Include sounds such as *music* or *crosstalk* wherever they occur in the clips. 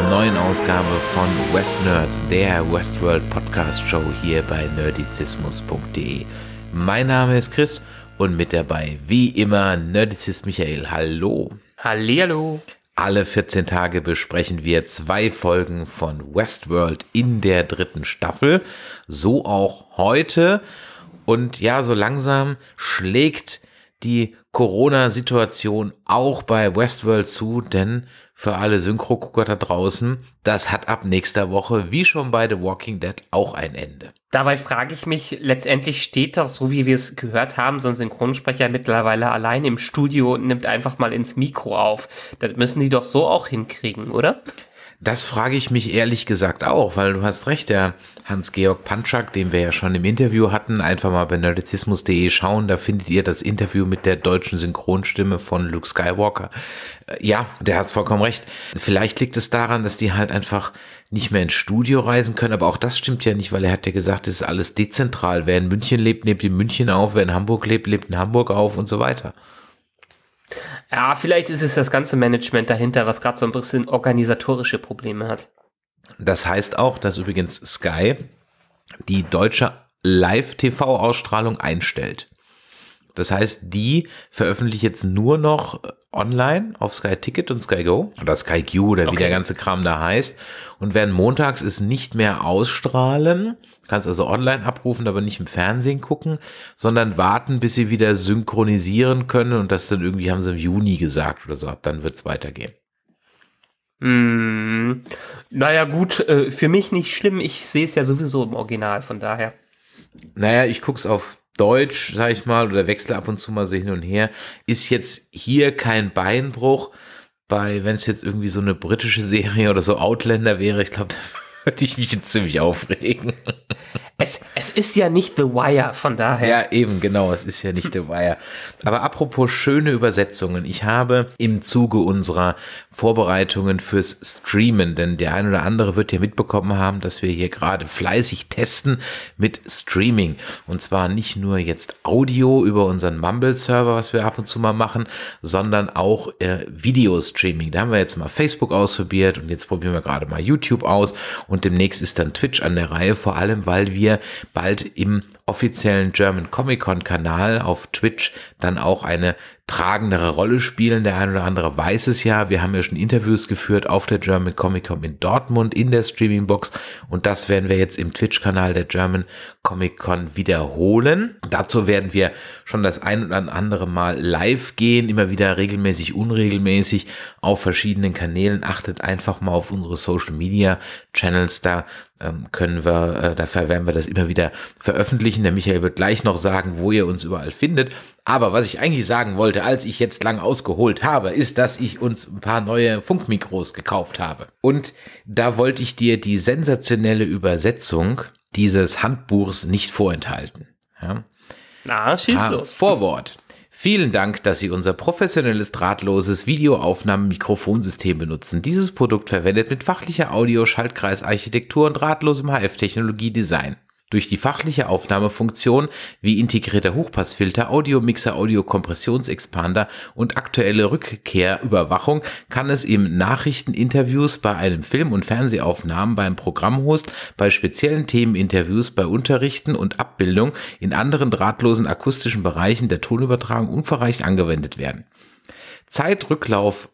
einer neuen Ausgabe von West Nerds, der Westworld Podcast Show hier bei nerdizismus.de. Mein Name ist Chris und mit dabei wie immer Nerdizist Michael. Hallo. Hallihallo. Alle 14 Tage besprechen wir zwei Folgen von Westworld in der dritten Staffel. So auch heute. Und ja, so langsam schlägt die Corona-Situation auch bei Westworld zu, denn für alle Synchro-Gucker da draußen, das hat ab nächster Woche, wie schon bei The Walking Dead, auch ein Ende. Dabei frage ich mich, letztendlich steht doch, so wie wir es gehört haben, so ein Synchronsprecher mittlerweile allein im Studio und nimmt einfach mal ins Mikro auf. Das müssen die doch so auch hinkriegen, oder? Das frage ich mich ehrlich gesagt auch, weil du hast recht, der Hans-Georg Pantschak, den wir ja schon im Interview hatten, einfach mal bei nerdizismus.de schauen, da findet ihr das Interview mit der deutschen Synchronstimme von Luke Skywalker. Äh, ja, der hast vollkommen recht. Vielleicht liegt es daran, dass die halt einfach nicht mehr ins Studio reisen können, aber auch das stimmt ja nicht, weil er hat ja gesagt, es ist alles dezentral. Wer in München lebt, lebt in München auf, wer in Hamburg lebt, lebt in Hamburg auf und so weiter. Ja, vielleicht ist es das ganze Management dahinter, was gerade so ein bisschen organisatorische Probleme hat. Das heißt auch, dass übrigens Sky die deutsche Live-TV-Ausstrahlung einstellt. Das heißt, die veröffentlicht jetzt nur noch äh, online auf Sky Ticket und Sky Go oder Sky Q oder wie okay. der ganze Kram da heißt und werden montags es nicht mehr ausstrahlen. Kannst also online abrufen, aber nicht im Fernsehen gucken, sondern warten, bis sie wieder synchronisieren können und das dann irgendwie haben sie im Juni gesagt oder so. Ab dann wird es weitergehen. Mm, naja, gut, äh, für mich nicht schlimm. Ich sehe es ja sowieso im Original, von daher. Naja, ich gucke es auf Deutsch, sag ich mal, oder wechsle ab und zu mal so hin und her, ist jetzt hier kein Beinbruch. Bei, wenn es jetzt irgendwie so eine britische Serie oder so Outlander wäre, ich glaube, da würde *laughs* ich mich jetzt ziemlich aufregen. Es, es ist ja nicht The Wire, von daher. Ja, eben, genau, es ist ja nicht The Wire. Aber apropos schöne Übersetzungen. Ich habe im Zuge unserer Vorbereitungen fürs Streamen, denn der ein oder andere wird ja mitbekommen haben, dass wir hier gerade fleißig testen mit Streaming. Und zwar nicht nur jetzt Audio über unseren Mumble-Server, was wir ab und zu mal machen, sondern auch äh, Video-Streaming. Da haben wir jetzt mal Facebook ausprobiert und jetzt probieren wir gerade mal YouTube aus und demnächst ist dann Twitch an der Reihe, vor allem weil wir bald im offiziellen German Comic Con Kanal auf Twitch dann auch eine tragendere Rolle spielen. Der ein oder andere weiß es ja. Wir haben ja schon Interviews geführt auf der German Comic Con in Dortmund in der Streaming Box und das werden wir jetzt im Twitch-Kanal der German Comic Con wiederholen. Dazu werden wir schon das ein oder andere Mal live gehen, immer wieder regelmäßig, unregelmäßig auf verschiedenen Kanälen. Achtet einfach mal auf unsere Social Media Channels da ähm, können wir, äh, dafür werden wir das immer wieder veröffentlichen. Der Michael wird gleich noch sagen, wo ihr uns überall findet. Aber was ich eigentlich sagen wollte, als ich jetzt lang ausgeholt habe, ist, dass ich uns ein paar neue Funkmikros gekauft habe. Und da wollte ich dir die sensationelle Übersetzung dieses Handbuchs nicht vorenthalten. Ja. Na, schieß ah, los. Vorwort. Vielen Dank, dass Sie unser professionelles drahtloses Videoaufnahmemikrofonsystem benutzen. Dieses Produkt verwendet mit fachlicher Audio, Schaltkreisarchitektur und drahtlosem HF-Technologie-Design. Durch die fachliche Aufnahmefunktion wie integrierter Hochpassfilter, Audiomixer, Audiokompressionsexpander und aktuelle Rückkehrüberwachung kann es im Nachrichten, bei einem Film- und Fernsehaufnahmen beim Programmhost, bei speziellen Themeninterviews, bei Unterrichten und Abbildung in anderen drahtlosen akustischen Bereichen der Tonübertragung unverreicht angewendet werden. Zeitrücklauf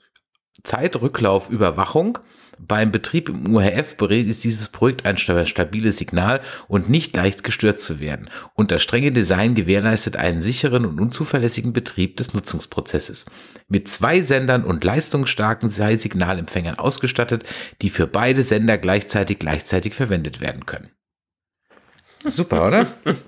Zeitrücklaufüberwachung beim Betrieb im UHF-Gerät ist dieses Projekt ein stabiles Signal und nicht leicht gestört zu werden. Und das strenge Design gewährleistet einen sicheren und unzuverlässigen Betrieb des Nutzungsprozesses. Mit zwei Sendern und leistungsstarken Signalempfängern ausgestattet, die für beide Sender gleichzeitig gleichzeitig verwendet werden können. Super, oder? *laughs*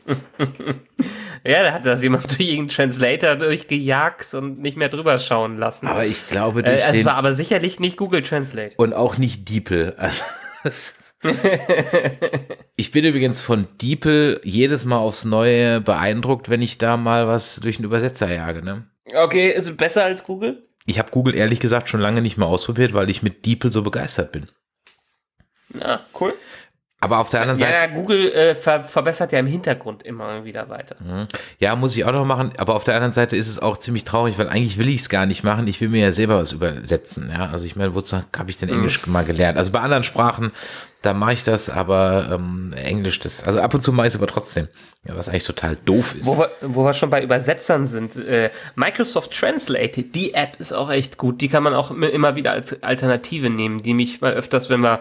ja, da hat das jemand *laughs* durch irgendeinen Translator durchgejagt und nicht mehr drüber schauen lassen. Aber ich glaube, äh, durch äh, also Es war aber sicherlich nicht Google Translate. Und auch nicht Diepel. Also, *laughs* ich bin übrigens von Diepel jedes Mal aufs Neue beeindruckt, wenn ich da mal was durch einen Übersetzer jage. Ne? Okay, ist es besser als Google? Ich habe Google ehrlich gesagt schon lange nicht mehr ausprobiert, weil ich mit Diepel so begeistert bin. Na, ah, cool. Aber auf der anderen ja, Seite. Ja, Google äh, ver verbessert ja im Hintergrund immer wieder weiter. Mhm. Ja, muss ich auch noch machen. Aber auf der anderen Seite ist es auch ziemlich traurig, weil eigentlich will ich es gar nicht machen. Ich will mir ja selber was übersetzen. Ja, also ich meine, wozu habe ich denn mhm. Englisch mhm. mal gelernt? Also bei anderen Sprachen, da mache ich das, aber ähm, Englisch, das, also ab und zu mache ich es aber trotzdem, Ja, was eigentlich total doof ist. Wo wir, wo wir schon bei Übersetzern sind, äh, Microsoft Translate, die App ist auch echt gut. Die kann man auch immer wieder als Alternative nehmen, die mich mal öfters, wenn wir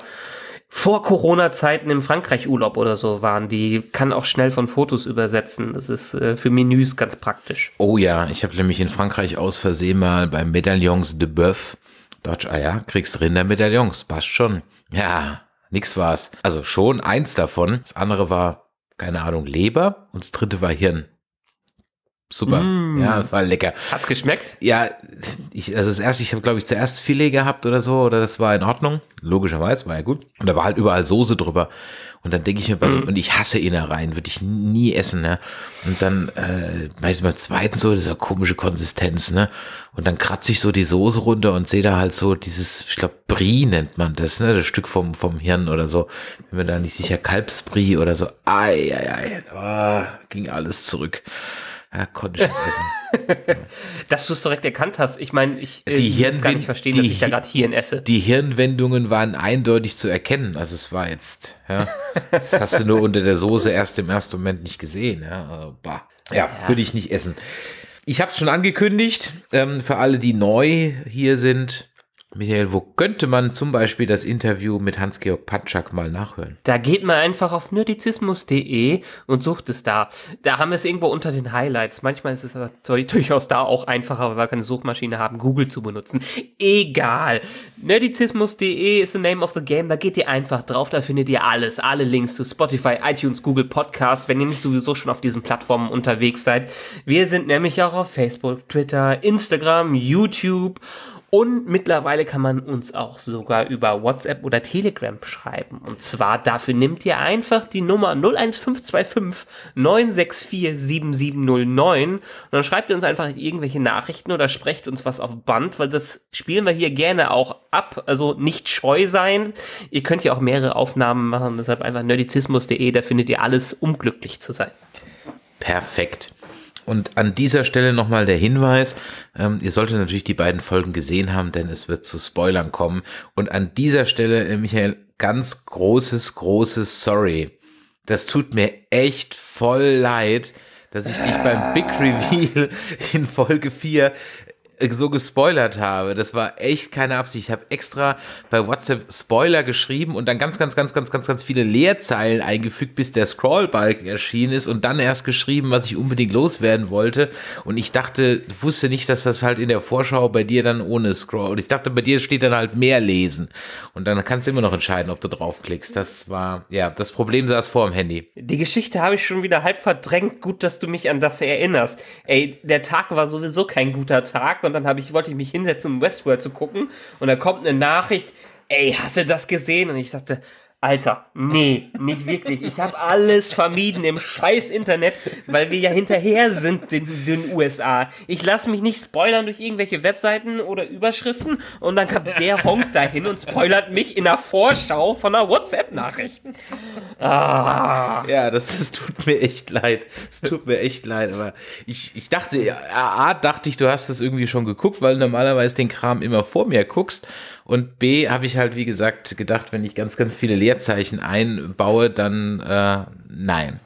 vor Corona-Zeiten im Frankreich-Urlaub oder so waren. Die kann auch schnell von Fotos übersetzen. Das ist äh, für Menüs ganz praktisch. Oh ja, ich habe nämlich in Frankreich aus Versehen mal beim Medaillons de Boeuf, Deutsch, ah ja, kriegst Rindermedaillons, passt schon. Ja, nix war's. Also schon eins davon. Das andere war, keine Ahnung, Leber und das dritte war Hirn super. Mm. Ja, war lecker. Hat's geschmeckt? Ja, ich, also das erste, ich habe glaube ich zuerst Filet gehabt oder so, oder das war in Ordnung. Logischerweise war ja gut. Und da war halt überall Soße drüber. Und dann denke ich mir, mm. und ich hasse Innereien, würde ich nie essen, ne? Und dann, äh, weiß ich beim zweiten so, dieser komische Konsistenz, ne? Und dann kratze ich so die Soße runter und sehe da halt so dieses, ich glaube, Brie nennt man das, ne? Das Stück vom, vom Hirn oder so. Bin mir da nicht sicher, Kalbsbrie oder so. Ei, ei, ei. Oh, ging alles zurück. Ja, konnte ich essen. *laughs* dass du es direkt erkannt hast. Ich meine, ich äh, die ähm, kann nicht verstehen, dass ich da gerade Hirn esse. Die Hirnwendungen waren eindeutig zu erkennen. Also es war jetzt, ja, das hast du nur unter der Soße erst im ersten Moment nicht gesehen. Ja, also, ja, ja. würde ich nicht essen. Ich habe es schon angekündigt, ähm, für alle, die neu hier sind. Michael, wo könnte man zum Beispiel das Interview mit Hans-Georg Patschak mal nachhören? Da geht man einfach auf nerdizismus.de und sucht es da. Da haben wir es irgendwo unter den Highlights. Manchmal ist es aber durchaus da auch einfacher, weil wir keine Suchmaschine haben, Google zu benutzen. Egal. Nerdizismus.de ist the name of the game. Da geht ihr einfach drauf. Da findet ihr alles. Alle Links zu Spotify, iTunes, Google Podcasts, wenn ihr nicht sowieso schon auf diesen Plattformen unterwegs seid. Wir sind nämlich auch auf Facebook, Twitter, Instagram, YouTube und mittlerweile kann man uns auch sogar über WhatsApp oder Telegram schreiben. Und zwar dafür nimmt ihr einfach die Nummer 01525 964 7709 und dann schreibt ihr uns einfach irgendwelche Nachrichten oder sprecht uns was auf Band, weil das spielen wir hier gerne auch ab. Also nicht scheu sein. Ihr könnt ja auch mehrere Aufnahmen machen, deshalb einfach nerdizismus.de, da findet ihr alles, um glücklich zu sein. Perfekt. Und an dieser Stelle nochmal der Hinweis, ähm, ihr solltet natürlich die beiden Folgen gesehen haben, denn es wird zu Spoilern kommen. Und an dieser Stelle, äh, Michael, ganz großes, großes Sorry. Das tut mir echt voll leid, dass ich dich beim Big Reveal in Folge 4 so gespoilert habe. Das war echt keine Absicht. Ich habe extra bei WhatsApp Spoiler geschrieben und dann ganz, ganz, ganz, ganz, ganz, ganz viele Leerzeilen eingefügt, bis der Scrollbalken erschienen ist und dann erst geschrieben, was ich unbedingt loswerden wollte. Und ich dachte, wusste nicht, dass das halt in der Vorschau bei dir dann ohne Scroll. Und ich dachte, bei dir steht dann halt mehr lesen. Und dann kannst du immer noch entscheiden, ob du draufklickst. Das war, ja, das Problem saß vor dem Handy. Die Geschichte habe ich schon wieder halb verdrängt. Gut, dass du mich an das erinnerst. Ey, der Tag war sowieso kein guter Tag und dann ich, wollte ich mich hinsetzen, um Westworld zu gucken und da kommt eine Nachricht, ey, hast du das gesehen? Und ich sagte, Alter, nee, nicht wirklich. Ich habe alles vermieden im scheiß Internet, weil wir ja hinterher sind den, den USA. Ich lasse mich nicht spoilern durch irgendwelche Webseiten oder Überschriften und dann kommt der Honk dahin und spoilert mich in der Vorschau von einer WhatsApp-Nachricht. Ah. Ja, das, das tut mir echt leid. Es tut mir echt leid, aber ich, ich dachte, A, dachte ich, du hast das irgendwie schon geguckt, weil du normalerweise den Kram immer vor mir guckst und B, habe ich halt, wie gesagt, gedacht, wenn ich ganz, ganz viele Leerzeichen einbaue, dann äh, nein.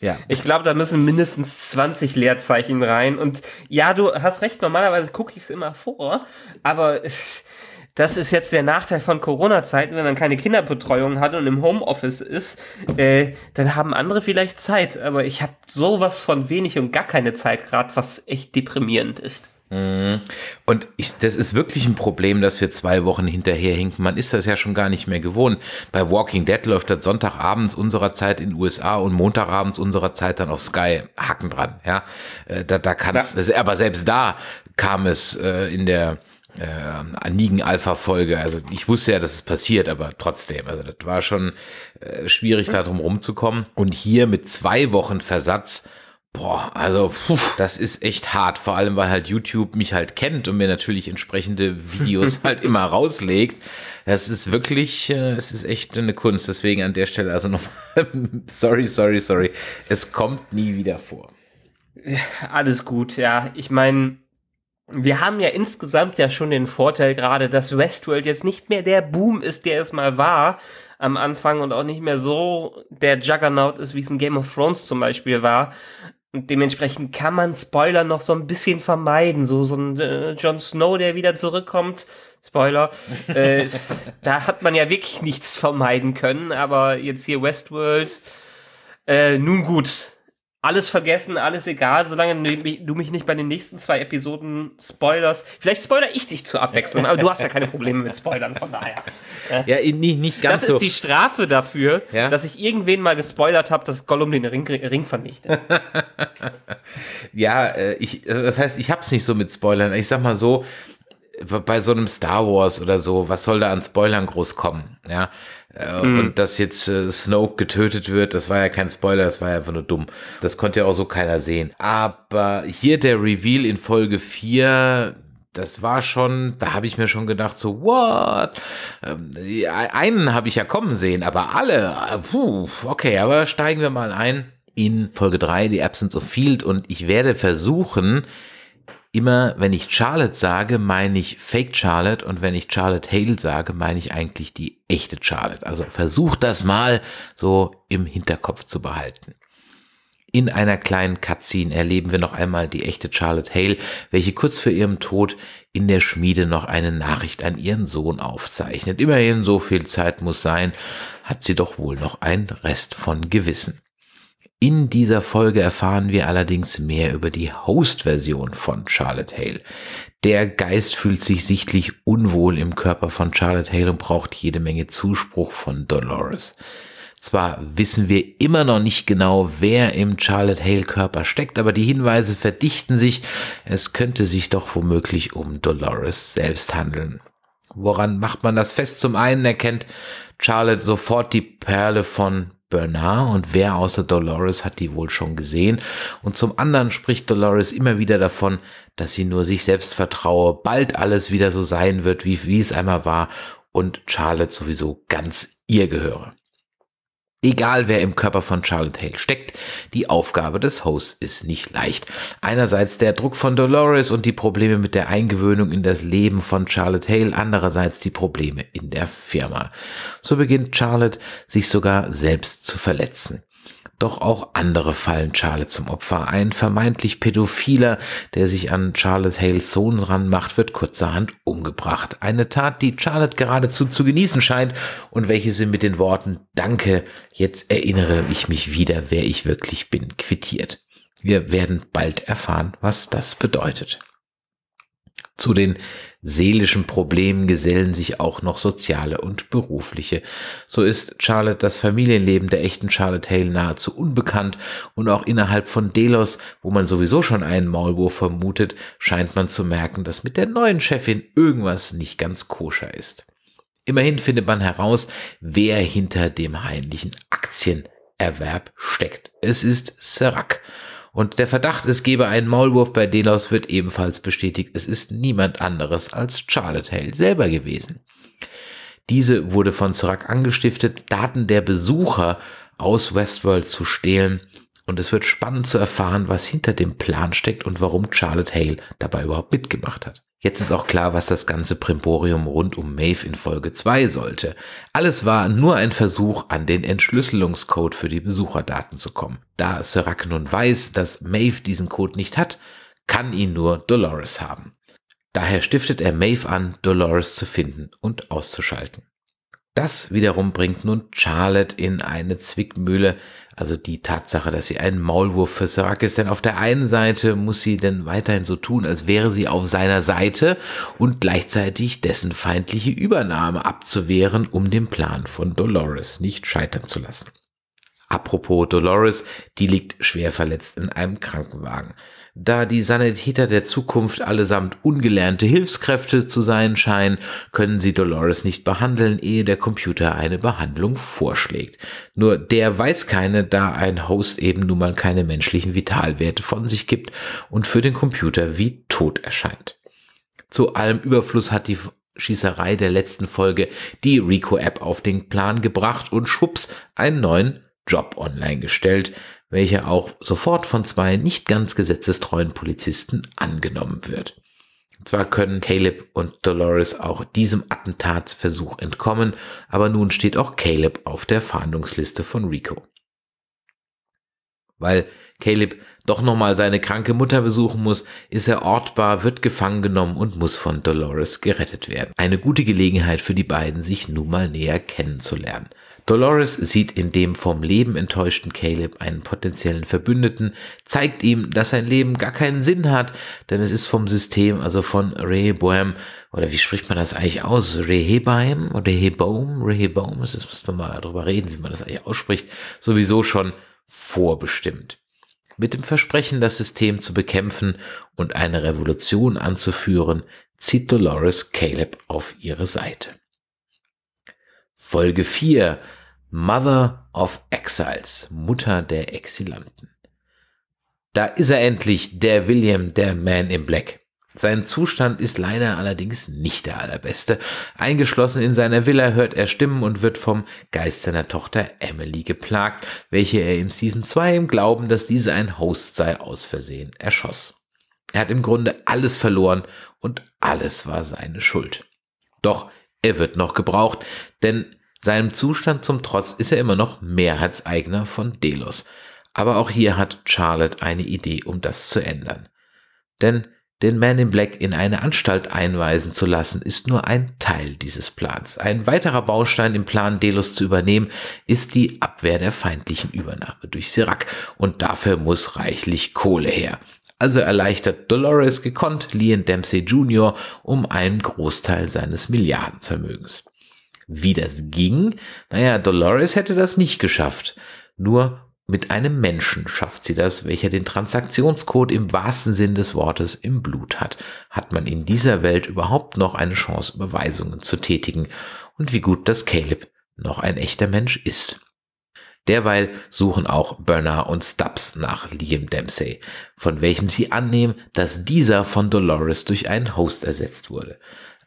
Ja. Ich glaube, da müssen mindestens 20 Leerzeichen rein. Und ja, du hast recht, normalerweise gucke ich es immer vor, aber *laughs* das ist jetzt der Nachteil von Corona-Zeiten, wenn man keine Kinderbetreuung hat und im Homeoffice ist, äh, dann haben andere vielleicht Zeit. Aber ich habe sowas von wenig und gar keine Zeit, gerade was echt deprimierend ist. Und ich, das ist wirklich ein Problem, dass wir zwei Wochen hinterherhinken. Man ist das ja schon gar nicht mehr gewohnt. Bei Walking Dead läuft das Sonntagabends unserer Zeit in USA und Montagabends unserer Zeit dann auf Sky. hacken dran, ja. Äh, da, da kannst, ja. aber selbst da kam es äh, in der äh, Nigen Alpha Folge. Also ich wusste ja, dass es passiert, aber trotzdem. Also das war schon äh, schwierig, da drum rumzukommen. Und hier mit zwei Wochen Versatz Boah, also puh, das ist echt hart, vor allem weil halt YouTube mich halt kennt und mir natürlich entsprechende Videos *laughs* halt immer rauslegt. Das ist wirklich, äh, es ist echt eine Kunst. Deswegen an der Stelle also nochmal, *laughs* sorry, sorry, sorry. Es kommt nie wieder vor. Alles gut, ja. Ich meine, wir haben ja insgesamt ja schon den Vorteil gerade, dass Westworld jetzt nicht mehr der Boom ist, der es mal war am Anfang und auch nicht mehr so der Juggernaut ist, wie es in Game of Thrones zum Beispiel war. Und dementsprechend kann man Spoiler noch so ein bisschen vermeiden. So, so ein äh, Jon Snow, der wieder zurückkommt. Spoiler. Äh, *laughs* da hat man ja wirklich nichts vermeiden können. Aber jetzt hier Westworld. Äh, nun gut, alles vergessen, alles egal, solange du mich nicht bei den nächsten zwei Episoden spoilerst. Vielleicht spoilere ich dich zur Abwechslung, aber du hast ja keine Probleme mit Spoilern, von daher. Ja, eh, nicht, nicht ganz Das so. ist die Strafe dafür, ja? dass ich irgendwen mal gespoilert habe, dass Gollum den Ring, Ring vernichtet. *laughs* ja, äh, ich, äh, das heißt, ich habe es nicht so mit Spoilern. Ich sag mal so, bei so einem Star Wars oder so, was soll da an Spoilern groß kommen? Ja, äh, mhm. Und dass jetzt äh, Snoke getötet wird, das war ja kein Spoiler, das war ja einfach nur dumm. Das konnte ja auch so keiner sehen. Aber hier der Reveal in Folge 4, das war schon, da habe ich mir schon gedacht, so, what? Ähm, einen habe ich ja kommen sehen, aber alle, äh, puh, okay, aber steigen wir mal ein in Folge 3, die Absence of Field. Und ich werde versuchen, immer, wenn ich Charlotte sage, meine ich Fake Charlotte und wenn ich Charlotte Hale sage, meine ich eigentlich die echte Charlotte. Also versucht das mal so im Hinterkopf zu behalten. In einer kleinen Cutscene erleben wir noch einmal die echte Charlotte Hale, welche kurz vor ihrem Tod in der Schmiede noch eine Nachricht an ihren Sohn aufzeichnet. Immerhin so viel Zeit muss sein, hat sie doch wohl noch einen Rest von Gewissen. In dieser Folge erfahren wir allerdings mehr über die Host-Version von Charlotte Hale. Der Geist fühlt sich sichtlich unwohl im Körper von Charlotte Hale und braucht jede Menge Zuspruch von Dolores. Zwar wissen wir immer noch nicht genau, wer im Charlotte Hale Körper steckt, aber die Hinweise verdichten sich, es könnte sich doch womöglich um Dolores selbst handeln. Woran macht man das fest? Zum einen erkennt Charlotte sofort die Perle von Bernard und wer außer Dolores hat die wohl schon gesehen. Und zum anderen spricht Dolores immer wieder davon, dass sie nur sich selbst vertraue, bald alles wieder so sein wird, wie, wie es einmal war und Charlotte sowieso ganz ihr gehöre. Egal wer im Körper von Charlotte Hale steckt, die Aufgabe des Hosts ist nicht leicht. Einerseits der Druck von Dolores und die Probleme mit der Eingewöhnung in das Leben von Charlotte Hale, andererseits die Probleme in der Firma. So beginnt Charlotte sich sogar selbst zu verletzen. Doch auch andere fallen Charlotte zum Opfer. Ein vermeintlich Pädophiler, der sich an Charlotte Hales Sohn ranmacht, wird kurzerhand umgebracht. Eine Tat, die Charlotte geradezu zu genießen scheint und welche sie mit den Worten Danke, jetzt erinnere ich mich wieder, wer ich wirklich bin, quittiert. Wir werden bald erfahren, was das bedeutet. Zu den seelischen Problemen gesellen sich auch noch soziale und berufliche. So ist Charlotte das Familienleben der echten Charlotte Hale nahezu unbekannt und auch innerhalb von Delos, wo man sowieso schon einen Maulwurf vermutet, scheint man zu merken, dass mit der neuen Chefin irgendwas nicht ganz koscher ist. Immerhin findet man heraus, wer hinter dem heimlichen Aktienerwerb steckt. Es ist Serac und der Verdacht, es gebe einen Maulwurf bei Delos, wird ebenfalls bestätigt. Es ist niemand anderes als Charlotte Hale selber gewesen. Diese wurde von Zorak angestiftet, Daten der Besucher aus Westworld zu stehlen. Und es wird spannend zu erfahren, was hinter dem Plan steckt und warum Charlotte Hale dabei überhaupt mitgemacht hat. Jetzt ist auch klar, was das ganze Primborium rund um Maeve in Folge 2 sollte. Alles war nur ein Versuch, an den Entschlüsselungscode für die Besucherdaten zu kommen. Da Serac nun weiß, dass Maeve diesen Code nicht hat, kann ihn nur Dolores haben. Daher stiftet er Maeve an, Dolores zu finden und auszuschalten. Das wiederum bringt nun Charlotte in eine Zwickmühle, also die Tatsache, dass sie ein Maulwurf für Serac ist, denn auf der einen Seite muss sie denn weiterhin so tun, als wäre sie auf seiner Seite und gleichzeitig dessen feindliche Übernahme abzuwehren, um den Plan von Dolores nicht scheitern zu lassen. Apropos Dolores, die liegt schwer verletzt in einem Krankenwagen. Da die Sanitäter der Zukunft allesamt ungelernte Hilfskräfte zu sein scheinen, können sie Dolores nicht behandeln, ehe der Computer eine Behandlung vorschlägt. Nur der weiß keine, da ein Host eben nun mal keine menschlichen Vitalwerte von sich gibt und für den Computer wie tot erscheint. Zu allem Überfluss hat die Schießerei der letzten Folge die Rico-App auf den Plan gebracht und schwupps einen neuen Job online gestellt, welche auch sofort von zwei nicht ganz gesetzestreuen Polizisten angenommen wird. Zwar können Caleb und Dolores auch diesem Attentatsversuch entkommen, aber nun steht auch Caleb auf der Fahndungsliste von Rico. Weil Caleb doch nochmal seine kranke Mutter besuchen muss, ist er ortbar, wird gefangen genommen und muss von Dolores gerettet werden. Eine gute Gelegenheit für die beiden, sich nun mal näher kennenzulernen. Dolores sieht in dem vom Leben enttäuschten Caleb einen potenziellen Verbündeten, zeigt ihm, dass sein Leben gar keinen Sinn hat, denn es ist vom System, also von Rehoboam, oder wie spricht man das eigentlich aus? Rehebaim oder Rehoboam? Rehoboam, das müssen wir mal darüber reden, wie man das eigentlich ausspricht, sowieso schon vorbestimmt mit dem Versprechen, das System zu bekämpfen und eine Revolution anzuführen, zieht Dolores Caleb auf ihre Seite. Folge 4 Mother of Exiles, Mutter der Exilanten. Da ist er endlich, der William, der Man in Black. Sein Zustand ist leider allerdings nicht der allerbeste. Eingeschlossen in seiner Villa hört er Stimmen und wird vom Geist seiner Tochter Emily geplagt, welche er im Season 2 im Glauben, dass diese ein Host sei, aus Versehen erschoss. Er hat im Grunde alles verloren und alles war seine Schuld. Doch er wird noch gebraucht, denn seinem Zustand zum Trotz ist er immer noch Mehrheitseigner von Delos. Aber auch hier hat Charlotte eine Idee, um das zu ändern. Denn den Man in Black in eine Anstalt einweisen zu lassen, ist nur ein Teil dieses Plans. Ein weiterer Baustein im Plan, Delos zu übernehmen, ist die Abwehr der feindlichen Übernahme durch Sirak. Und dafür muss reichlich Kohle her. Also erleichtert Dolores gekonnt Leon Dempsey Jr. um einen Großteil seines Milliardenvermögens. Wie das ging? Naja, Dolores hätte das nicht geschafft. Nur mit einem Menschen schafft sie das, welcher den Transaktionscode im wahrsten Sinn des Wortes im Blut hat. Hat man in dieser Welt überhaupt noch eine Chance, Überweisungen zu tätigen? Und wie gut, dass Caleb noch ein echter Mensch ist. Derweil suchen auch Bernard und Stubbs nach Liam Dempsey, von welchem sie annehmen, dass dieser von Dolores durch einen Host ersetzt wurde.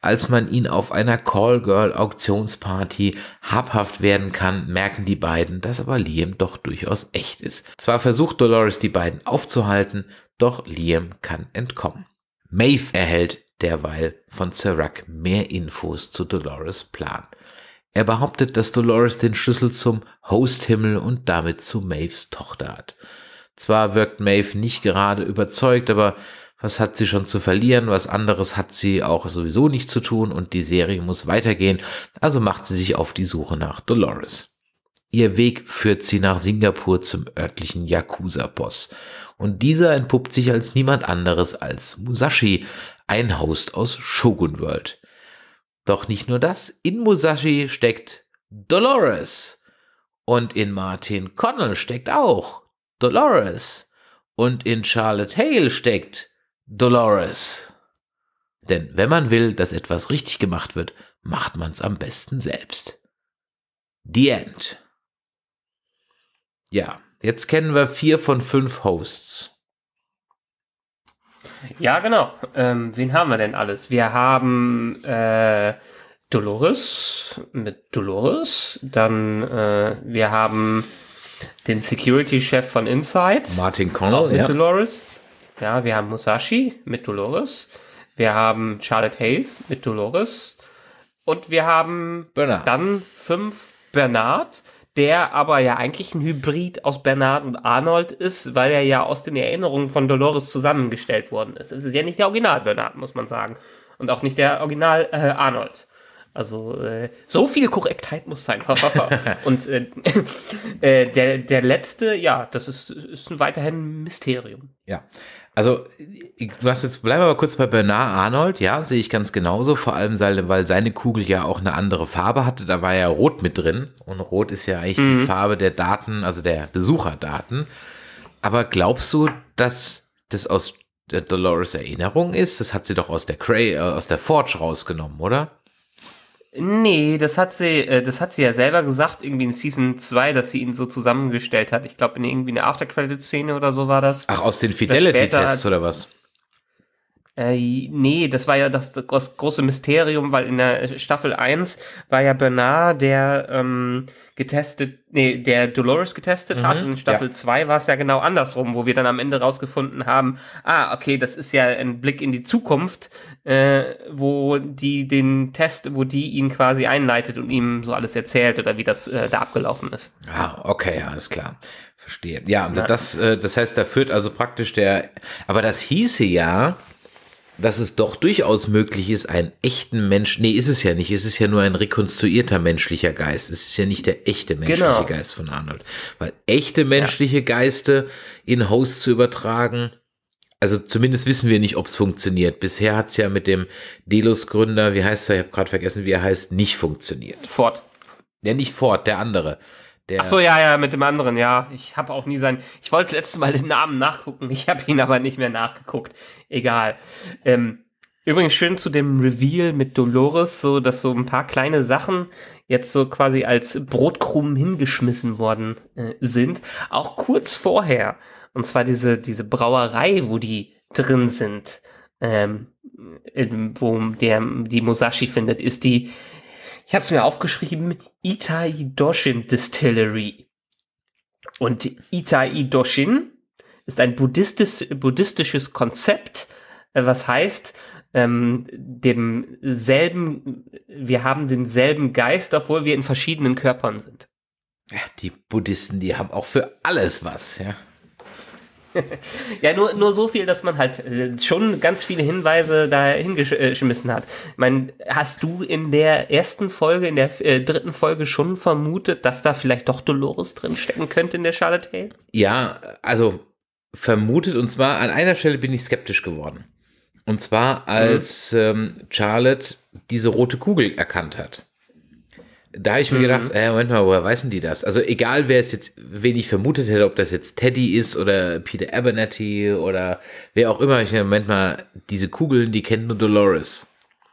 Als man ihn auf einer Call-Girl-Auktionsparty habhaft werden kann, merken die beiden, dass aber Liam doch durchaus echt ist. Zwar versucht Dolores die beiden aufzuhalten, doch Liam kann entkommen. Maeve erhält derweil von Serac mehr Infos zu Dolores Plan. Er behauptet, dass Dolores den Schlüssel zum Hosthimmel und damit zu Maeves Tochter hat. Zwar wirkt Maeve nicht gerade überzeugt, aber was hat sie schon zu verlieren, was anderes hat sie auch sowieso nicht zu tun und die Serie muss weitergehen, also macht sie sich auf die Suche nach Dolores. Ihr Weg führt sie nach Singapur zum örtlichen Yakuza-Boss. Und dieser entpuppt sich als niemand anderes als Musashi, ein Host aus Shogun World. Doch nicht nur das, in Musashi steckt Dolores. Und in Martin Connell steckt auch Dolores. Und in Charlotte Hale steckt Dolores. Denn wenn man will, dass etwas richtig gemacht wird, macht man es am besten selbst. The End. Ja, jetzt kennen wir vier von fünf Hosts. Ja, genau. Ähm, wen haben wir denn alles? Wir haben äh, Dolores mit Dolores. Dann äh, wir haben den Security-Chef von Inside. Martin Connell. Mit ja. Dolores. Ja, wir haben Musashi mit Dolores. Wir haben Charlotte Hayes mit Dolores. Und wir haben Bernard. dann fünf Bernard, der aber ja eigentlich ein Hybrid aus Bernard und Arnold ist, weil er ja aus den Erinnerungen von Dolores zusammengestellt worden ist. Es ist ja nicht der Original Bernard, muss man sagen. Und auch nicht der Original äh, Arnold. Also äh, so viel Korrektheit muss sein. *laughs* und äh, *laughs* äh, der, der letzte, ja, das ist, ist weiterhin ein Mysterium. Ja. Also, du hast jetzt, bleib aber kurz bei Bernard Arnold, ja, sehe ich ganz genauso, vor allem, weil seine Kugel ja auch eine andere Farbe hatte, da war ja Rot mit drin und Rot ist ja eigentlich mhm. die Farbe der Daten, also der Besucherdaten. Aber glaubst du, dass das aus der Dolores Erinnerung ist? Das hat sie doch aus der Cray, äh, aus der Forge rausgenommen, oder? Nee, das hat sie, äh, das hat sie ja selber gesagt, irgendwie in Season 2, dass sie ihn so zusammengestellt hat. Ich glaube, in irgendwie eine Aftercredit-Szene oder so war das. Ach, aus den Fidelity-Tests oder was? Äh, nee, das war ja das, große Mysterium, weil in der Staffel 1 war ja Bernard, der ähm, getestet, nee, der Dolores getestet mhm, hat. Und in Staffel ja. 2 war es ja genau andersrum, wo wir dann am Ende rausgefunden haben, ah, okay, das ist ja ein Blick in die Zukunft, äh, wo die den Test, wo die ihn quasi einleitet und ihm so alles erzählt oder wie das äh, da abgelaufen ist. Ah, okay, alles klar. Verstehe. Ja, ja. das, äh, das heißt, da führt also praktisch der, aber das hieße ja, dass es doch durchaus möglich ist, einen echten Menschen, nee, ist es ja nicht, es ist ja nur ein rekonstruierter menschlicher Geist. Es ist ja nicht der echte genau. menschliche genau. Geist von Arnold. Weil echte menschliche ja. Geiste in Host zu übertragen, also zumindest wissen wir nicht, ob es funktioniert. Bisher hat es ja mit dem Delos-Gründer, wie heißt er, ich habe gerade vergessen, wie er heißt, nicht funktioniert. Ford. Ja, nicht Ford, der andere. Der Ach so, ja, ja, mit dem anderen, ja. Ich habe auch nie sein. Ich wollte letztes Mal den Namen nachgucken, ich habe ihn aber nicht mehr nachgeguckt. Egal. Ähm, übrigens schön zu dem Reveal mit Dolores, so dass so ein paar kleine Sachen jetzt so quasi als Brotkrumen hingeschmissen worden äh, sind. Auch kurz vorher. Und zwar diese, diese Brauerei, wo die drin sind, ähm, wo der, die Musashi findet, ist die ich habe es mir aufgeschrieben, Itai Doshin Distillery. Und Itai Doshin ist ein buddhistis, buddhistisches Konzept, äh, was heißt, ähm, demselben, wir haben denselben Geist, obwohl wir in verschiedenen Körpern sind. Ja, die Buddhisten, die haben auch für alles was, ja. *laughs* ja, nur, nur so viel, dass man halt äh, schon ganz viele Hinweise da hingeschmissen hat. Ich meine, hast du in der ersten Folge, in der äh, dritten Folge schon vermutet, dass da vielleicht doch Dolores drinstecken könnte in der Charlotte Hale? Ja, also vermutet und zwar an einer Stelle bin ich skeptisch geworden. Und zwar mhm. als mhm. ähm, Charlotte diese rote Kugel erkannt hat da habe ich mir mhm. gedacht, äh, Moment mal, woher weißen die das? Also egal, wer es jetzt, wen ich vermutet hätte, ob das jetzt Teddy ist oder Peter Abernathy oder wer auch immer, ich mir, Moment mal, diese Kugeln, die kennt nur Dolores.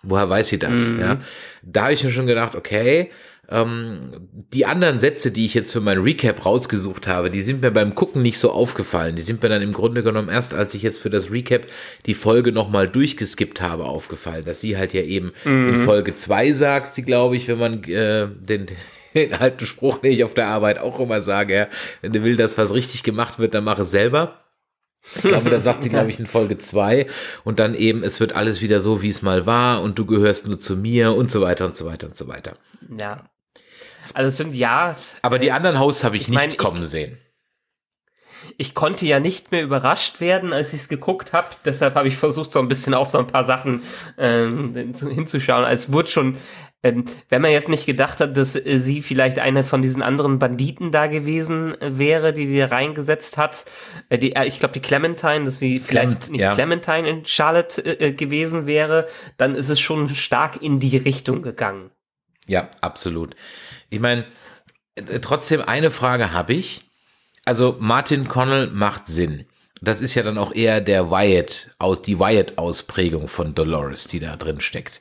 Woher weiß sie das? Mhm. Ja? Da habe ich mir schon gedacht, okay, ähm, die anderen Sätze, die ich jetzt für mein Recap rausgesucht habe, die sind mir beim Gucken nicht so aufgefallen. Die sind mir dann im Grunde genommen erst, als ich jetzt für das Recap die Folge nochmal durchgeskippt habe, aufgefallen, dass sie halt ja eben mhm. in Folge 2 sagt, sie glaube ich, wenn man äh, den, *laughs* den alten Spruch, den ich auf der Arbeit auch immer sage, ja, wenn du willst, dass was richtig gemacht wird, dann mach es selber. Ich glaube, da sagt sie, glaube ich, in Folge 2 und dann eben, es wird alles wieder so, wie es mal war und du gehörst nur zu mir und so weiter und so weiter und so weiter. Ja. Also es sind ja. Aber die äh, anderen Haus habe ich, ich, nicht mein, kommen ich, sehen. Ich konnte ja nicht mehr überrascht werden, als ich es geguckt habe. Deshalb habe ich versucht, so ein bisschen auf so ein paar Sachen ähm, hinzuschauen. Also, es wurde schon ähm, wenn man jetzt nicht gedacht hat, dass äh, sie vielleicht eine von diesen anderen Banditen da gewesen äh, wäre, die die reingesetzt hat, äh, die, ich glaube die Clementine, dass sie vielleicht Clement, nicht ja. Clementine in Charlotte gewesen wäre, dann ist es schon stark in die Richtung gegangen. Ja, absolut. Ich meine, trotzdem eine Frage habe ich. Also Martin Connell macht Sinn. Das ist ja dann auch eher der Wyatt aus die Wyatt Ausprägung von Dolores, die da drin steckt.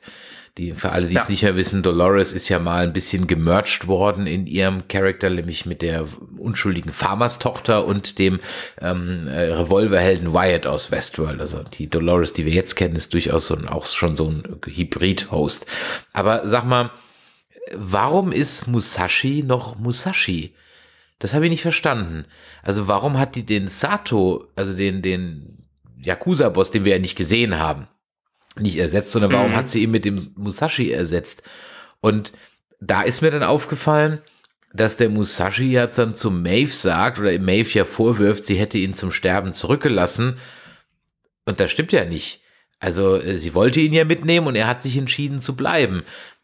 Die, für alle, die ja. es nicht mehr wissen, Dolores ist ja mal ein bisschen gemercht worden in ihrem Charakter, nämlich mit der unschuldigen Farmers-Tochter und dem ähm, äh, Revolverhelden Wyatt aus Westworld. Also die Dolores, die wir jetzt kennen, ist durchaus so ein, auch schon so ein Hybrid-Host. Aber sag mal, warum ist Musashi noch Musashi? Das habe ich nicht verstanden. Also warum hat die den Sato, also den, den Yakuza-Boss, den wir ja nicht gesehen haben, nicht ersetzt, sondern warum mhm. hat sie ihn mit dem Musashi ersetzt? Und da ist mir dann aufgefallen, dass der Musashi ja dann zu Maeve sagt oder Maeve ja vorwirft, sie hätte ihn zum Sterben zurückgelassen. Und das stimmt ja nicht. Also äh, sie wollte ihn ja mitnehmen und er hat sich entschieden zu bleiben.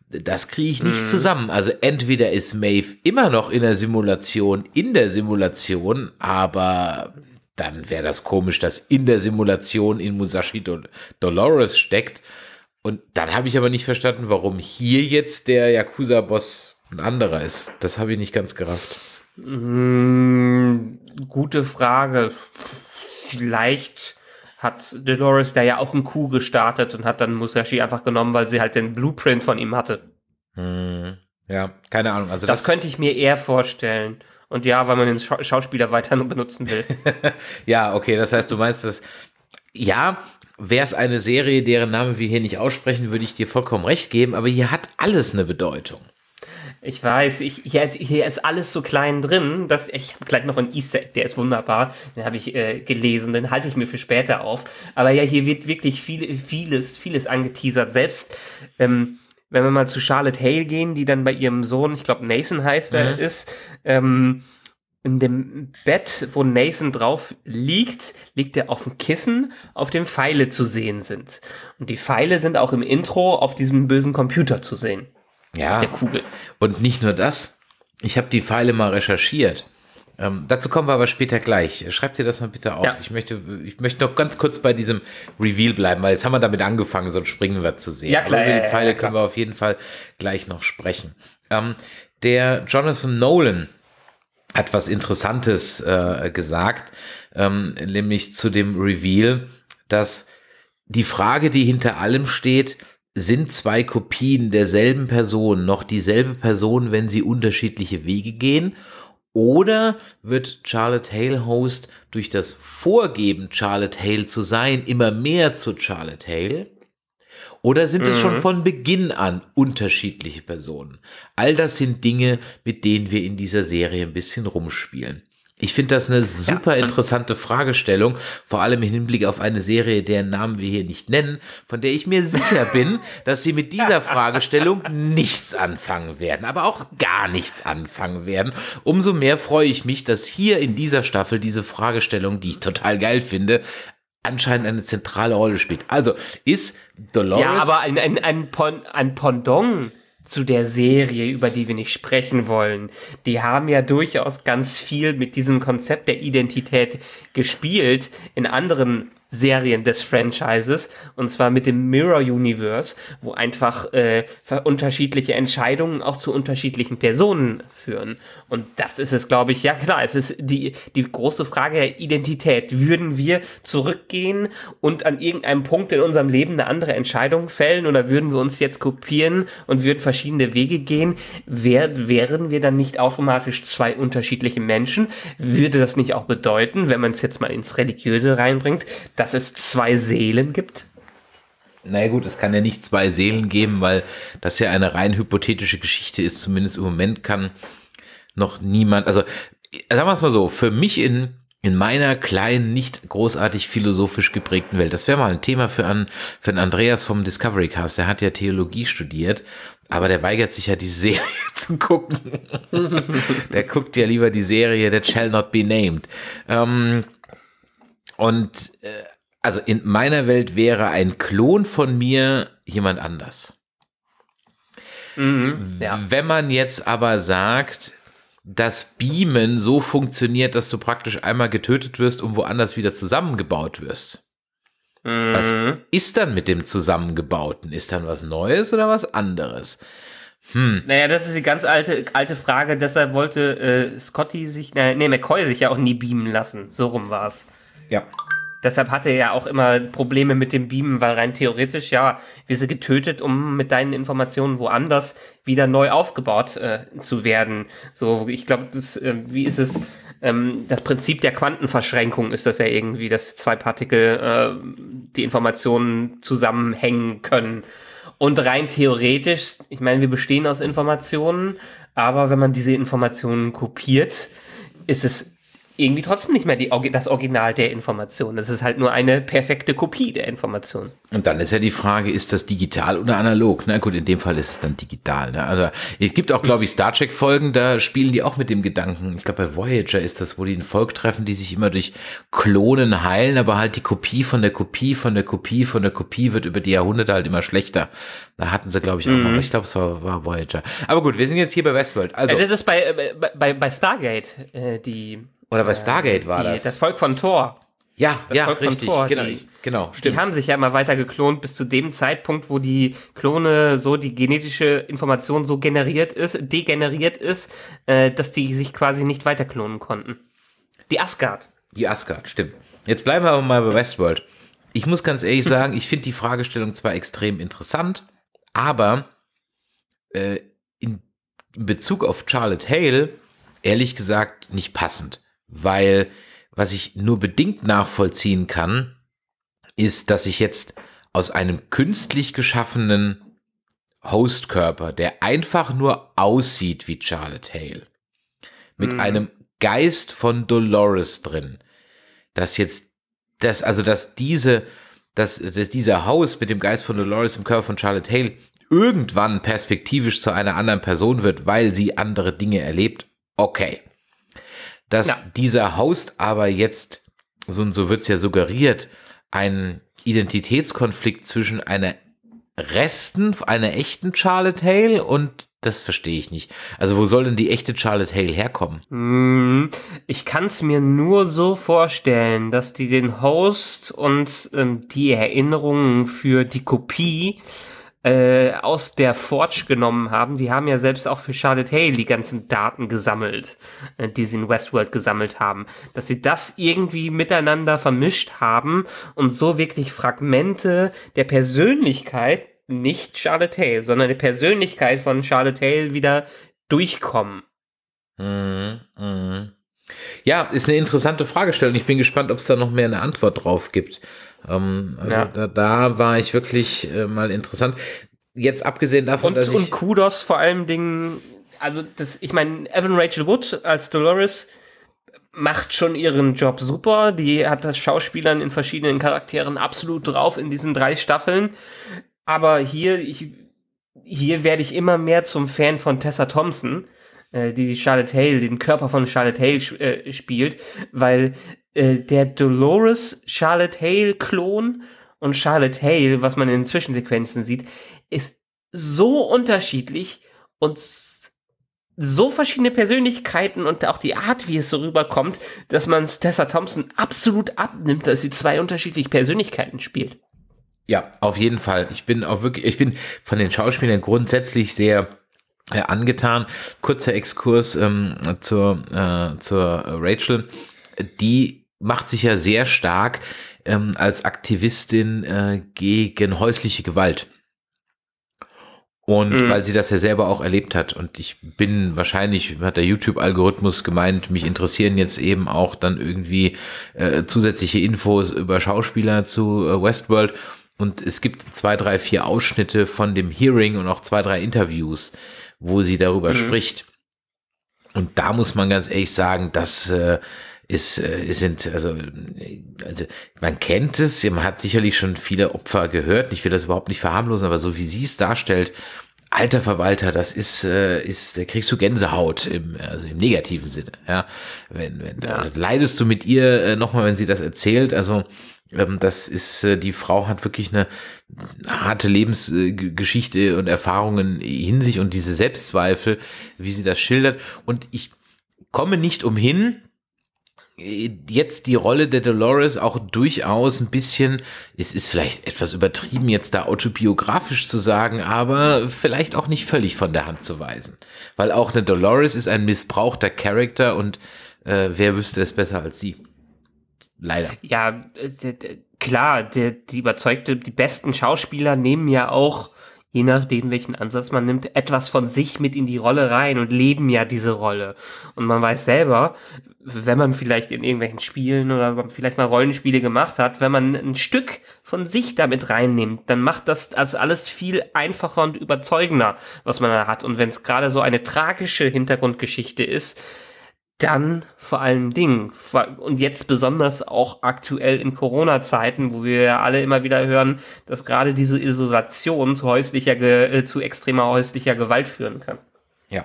Das kriege ich nicht mhm. zusammen. Also entweder ist Maeve immer noch in der Simulation, in der Simulation, aber dann wäre das komisch, dass in der Simulation in Musashi Dol Dolores steckt. Und dann habe ich aber nicht verstanden, warum hier jetzt der Yakuza-Boss ein anderer ist. Das habe ich nicht ganz gerafft. Hm, gute Frage. Vielleicht hat Dolores da ja auch einen Coup gestartet und hat dann Musashi einfach genommen, weil sie halt den Blueprint von ihm hatte. Hm, ja, keine Ahnung. Also das, das könnte ich mir eher vorstellen. Und ja, weil man den Scha Schauspieler weiter nur benutzen will. *laughs* ja, okay, das heißt, du meinst das. Ja, wäre es eine Serie, deren Namen wir hier nicht aussprechen, würde ich dir vollkommen recht geben, aber hier hat alles eine Bedeutung. Ich weiß, ich, hier, hier ist alles so klein drin, dass ich habe gleich noch einen Easter Egg, der ist wunderbar, den habe ich äh, gelesen, den halte ich mir für später auf. Aber ja, hier wird wirklich viel, vieles, vieles angeteasert. Selbst ähm, wenn wir mal zu Charlotte Hale gehen, die dann bei ihrem Sohn, ich glaube Nathan heißt er, mhm. ist, ähm, in dem Bett, wo Nathan drauf liegt, liegt er auf dem Kissen, auf dem Pfeile zu sehen sind. Und die Pfeile sind auch im Intro auf diesem bösen Computer zu sehen. Ja. Auf der Kugel. Und nicht nur das. Ich habe die Pfeile mal recherchiert. Ähm, dazu kommen wir aber später gleich. Schreibt dir das mal bitte auf. Ja. Ich, möchte, ich möchte noch ganz kurz bei diesem Reveal bleiben, weil jetzt haben wir damit angefangen, sonst springen wir zu sehen. Ja, klar, aber über die Pfeile ja, können wir auf jeden Fall gleich noch sprechen. Ähm, der Jonathan Nolan hat was Interessantes äh, gesagt, ähm, nämlich zu dem Reveal, dass die Frage, die hinter allem steht, sind zwei Kopien derselben Person noch dieselbe Person, wenn sie unterschiedliche Wege gehen? Oder wird Charlotte Hale Host durch das Vorgeben, Charlotte Hale zu sein, immer mehr zu Charlotte Hale? Oder sind mhm. es schon mhm. von Beginn an unterschiedliche Personen? All das sind Dinge, mit denen wir in dieser Serie ein bisschen rumspielen. Ich finde das eine super interessante Fragestellung, vor allem im Hinblick auf eine Serie, deren Namen wir hier nicht nennen, von der ich mir sicher bin, *laughs* dass sie mit dieser Fragestellung nichts anfangen werden, aber auch gar nichts anfangen werden. Umso mehr freue ich mich, dass hier in dieser Staffel diese Fragestellung, die ich total geil finde, anscheinend eine zentrale Rolle spielt. Also ist Dolores. Ja, aber ein, ein, ein, Pon ein Pendant zu der Serie, über die wir nicht sprechen wollen. Die haben ja durchaus ganz viel mit diesem Konzept der Identität gespielt in anderen Serien des Franchises, und zwar mit dem Mirror Universe, wo einfach äh, unterschiedliche Entscheidungen auch zu unterschiedlichen Personen führen. Und das ist es, glaube ich, ja klar, es ist die, die große Frage der Identität. Würden wir zurückgehen und an irgendeinem Punkt in unserem Leben eine andere Entscheidung fällen oder würden wir uns jetzt kopieren und würden verschiedene Wege gehen? Wär, wären wir dann nicht automatisch zwei unterschiedliche Menschen? Würde das nicht auch bedeuten, wenn man es jetzt mal ins Religiöse reinbringt, dass es zwei Seelen gibt? Naja gut, es kann ja nicht zwei Seelen geben, weil das ja eine rein hypothetische Geschichte ist. Zumindest im Moment kann noch niemand, also sagen wir es mal so, für mich in in meiner kleinen, nicht großartig philosophisch geprägten Welt. Das wäre mal ein Thema für, an, für einen Andreas vom Discovery Cast. Der hat ja Theologie studiert, aber der weigert sich ja, die Serie *laughs* zu gucken. der guckt ja lieber die Serie That Shall Not Be Named. Ähm, und äh, also in meiner Welt wäre ein Klon von mir jemand anders. Mhm, ja. Wenn man jetzt aber sagt, das Beamen so funktioniert, dass du praktisch einmal getötet wirst und woanders wieder zusammengebaut wirst. Mhm. Was ist dann mit dem Zusammengebauten? Ist dann was Neues oder was anderes? Hm. Naja, das ist die ganz alte, alte Frage. Deshalb wollte äh, Scotty sich, naja, nee, McCoy sich ja auch nie beamen lassen. So rum war es. Ja. Deshalb hatte er ja auch immer Probleme mit dem Beamen, weil rein theoretisch, ja, wir sie getötet, um mit deinen Informationen woanders wieder neu aufgebaut äh, zu werden. So, ich glaube, das, äh, wie ist es? Ähm, das Prinzip der Quantenverschränkung ist das ja irgendwie, dass zwei Partikel äh, die Informationen zusammenhängen können. Und rein theoretisch, ich meine, wir bestehen aus Informationen, aber wenn man diese Informationen kopiert, ist es irgendwie trotzdem nicht mehr die, das Original der Information. Das ist halt nur eine perfekte Kopie der Information. Und dann ist ja die Frage, ist das digital oder analog? Na gut, in dem Fall ist es dann digital. Ne? Also es gibt auch, glaube ich, Star Trek-Folgen, da spielen die auch mit dem Gedanken. Ich glaube, bei Voyager ist das, wo die ein Volk treffen, die sich immer durch Klonen heilen, aber halt die Kopie von der Kopie von der Kopie von der Kopie wird über die Jahrhunderte halt immer schlechter. Da hatten sie, glaube ich, auch mhm. mal. Ich glaube, es war, war, Voyager. Aber gut, wir sind jetzt hier bei Westworld. Also, das ist bei, äh, bei, bei Stargate, äh, die oder bei Stargate war die, das. Das Volk von Thor. Ja, das ja, Volk richtig. Thor, genau, die, genau, stimmt. Die haben sich ja immer weiter geklont bis zu dem Zeitpunkt, wo die Klone so die genetische Information so generiert ist, degeneriert ist, äh, dass die sich quasi nicht weiter klonen konnten. Die Asgard. Die Asgard, stimmt. Jetzt bleiben wir aber mal bei Westworld. Ich muss ganz ehrlich *laughs* sagen, ich finde die Fragestellung zwar extrem interessant, aber äh, in Bezug auf Charlotte Hale ehrlich gesagt nicht passend weil was ich nur bedingt nachvollziehen kann, ist, dass ich jetzt aus einem künstlich geschaffenen Hostkörper, der einfach nur aussieht wie Charlotte Hale, mit mhm. einem Geist von Dolores drin, dass jetzt, dass, also, dass diese, dass, dass dieser Haus mit dem Geist von Dolores im Körper von Charlotte Hale irgendwann perspektivisch zu einer anderen Person wird, weil sie andere Dinge erlebt, okay dass ja. dieser Host aber jetzt, so, so wird es ja suggeriert, einen Identitätskonflikt zwischen einer Resten, einer echten Charlotte Hale und das verstehe ich nicht. Also wo soll denn die echte Charlotte Hale herkommen? Mhm. Ich kann es mir nur so vorstellen, dass die den Host und ähm, die Erinnerungen für die Kopie äh, aus der Forge genommen haben. Die haben ja selbst auch für Charlotte Hale die ganzen Daten gesammelt, äh, die sie in Westworld gesammelt haben. Dass sie das irgendwie miteinander vermischt haben und so wirklich Fragmente der Persönlichkeit, nicht Charlotte Hale, sondern der Persönlichkeit von Charlotte Hale wieder durchkommen. Mhm, mh. Ja, ist eine interessante Fragestellung. Ich bin gespannt, ob es da noch mehr eine Antwort drauf gibt. Ähm, also ja. da, da war ich wirklich äh, mal interessant. Jetzt abgesehen davon, und, dass und ich. Und Kudos vor allen Dingen, also das, ich meine, Evan Rachel Wood als Dolores macht schon ihren Job super. Die hat das Schauspielern in verschiedenen Charakteren absolut drauf in diesen drei Staffeln. Aber hier, ich, hier werde ich immer mehr zum Fan von Tessa Thompson, äh, die Charlotte Hale, den Körper von Charlotte Hale äh, spielt, weil äh, der Dolores Charlotte Hale Klon und Charlotte Hale, was man in Zwischensequenzen sieht, ist so unterschiedlich und so verschiedene Persönlichkeiten und auch die Art, wie es so rüberkommt, dass man es Tessa Thompson absolut abnimmt, dass sie zwei unterschiedliche Persönlichkeiten spielt. Ja, auf jeden Fall. Ich bin auch wirklich, ich bin von den Schauspielern grundsätzlich sehr äh, angetan. Kurzer Exkurs ähm, zur, äh, zur Rachel. Die macht sich ja sehr stark ähm, als Aktivistin äh, gegen häusliche Gewalt. Und mhm. weil sie das ja selber auch erlebt hat. Und ich bin wahrscheinlich, hat der YouTube-Algorithmus gemeint, mich interessieren jetzt eben auch dann irgendwie äh, zusätzliche Infos über Schauspieler zu äh, Westworld. Und es gibt zwei, drei, vier Ausschnitte von dem Hearing und auch zwei, drei Interviews, wo sie darüber mhm. spricht. Und da muss man ganz ehrlich sagen, dass äh, ist, äh, sind, also, also man kennt es, man hat sicherlich schon viele Opfer gehört. Ich will das überhaupt nicht verharmlosen, aber so wie sie es darstellt, alter Verwalter, das ist, äh, ist, da kriegst du Gänsehaut im, also im negativen Sinne. Ja, wenn, wenn ja. leidest du mit ihr äh, nochmal, wenn sie das erzählt. Also ähm, das ist, äh, die Frau hat wirklich eine harte Lebensgeschichte und Erfahrungen in sich und diese Selbstzweifel, wie sie das schildert. Und ich komme nicht umhin, äh, jetzt die Rolle der Dolores auch durchaus ein bisschen, es ist vielleicht etwas übertrieben, jetzt da autobiografisch zu sagen, aber vielleicht auch nicht völlig von der Hand zu weisen. Weil auch eine Dolores ist ein missbrauchter Charakter und äh, wer wüsste es besser als sie? Leider. Ja, äh, klar, die, die überzeugte, die besten Schauspieler nehmen ja auch je nachdem, welchen Ansatz man nimmt, etwas von sich mit in die Rolle rein und leben ja diese Rolle. Und man weiß selber, wenn man vielleicht in irgendwelchen Spielen oder vielleicht mal Rollenspiele gemacht hat, wenn man ein Stück von sich damit reinnimmt, dann macht das als alles viel einfacher und überzeugender, was man da hat. Und wenn es gerade so eine tragische Hintergrundgeschichte ist, dann vor allen Dingen, und jetzt besonders auch aktuell in Corona-Zeiten, wo wir ja alle immer wieder hören, dass gerade diese Isolation zu häuslicher, äh, zu extremer häuslicher Gewalt führen kann. Ja.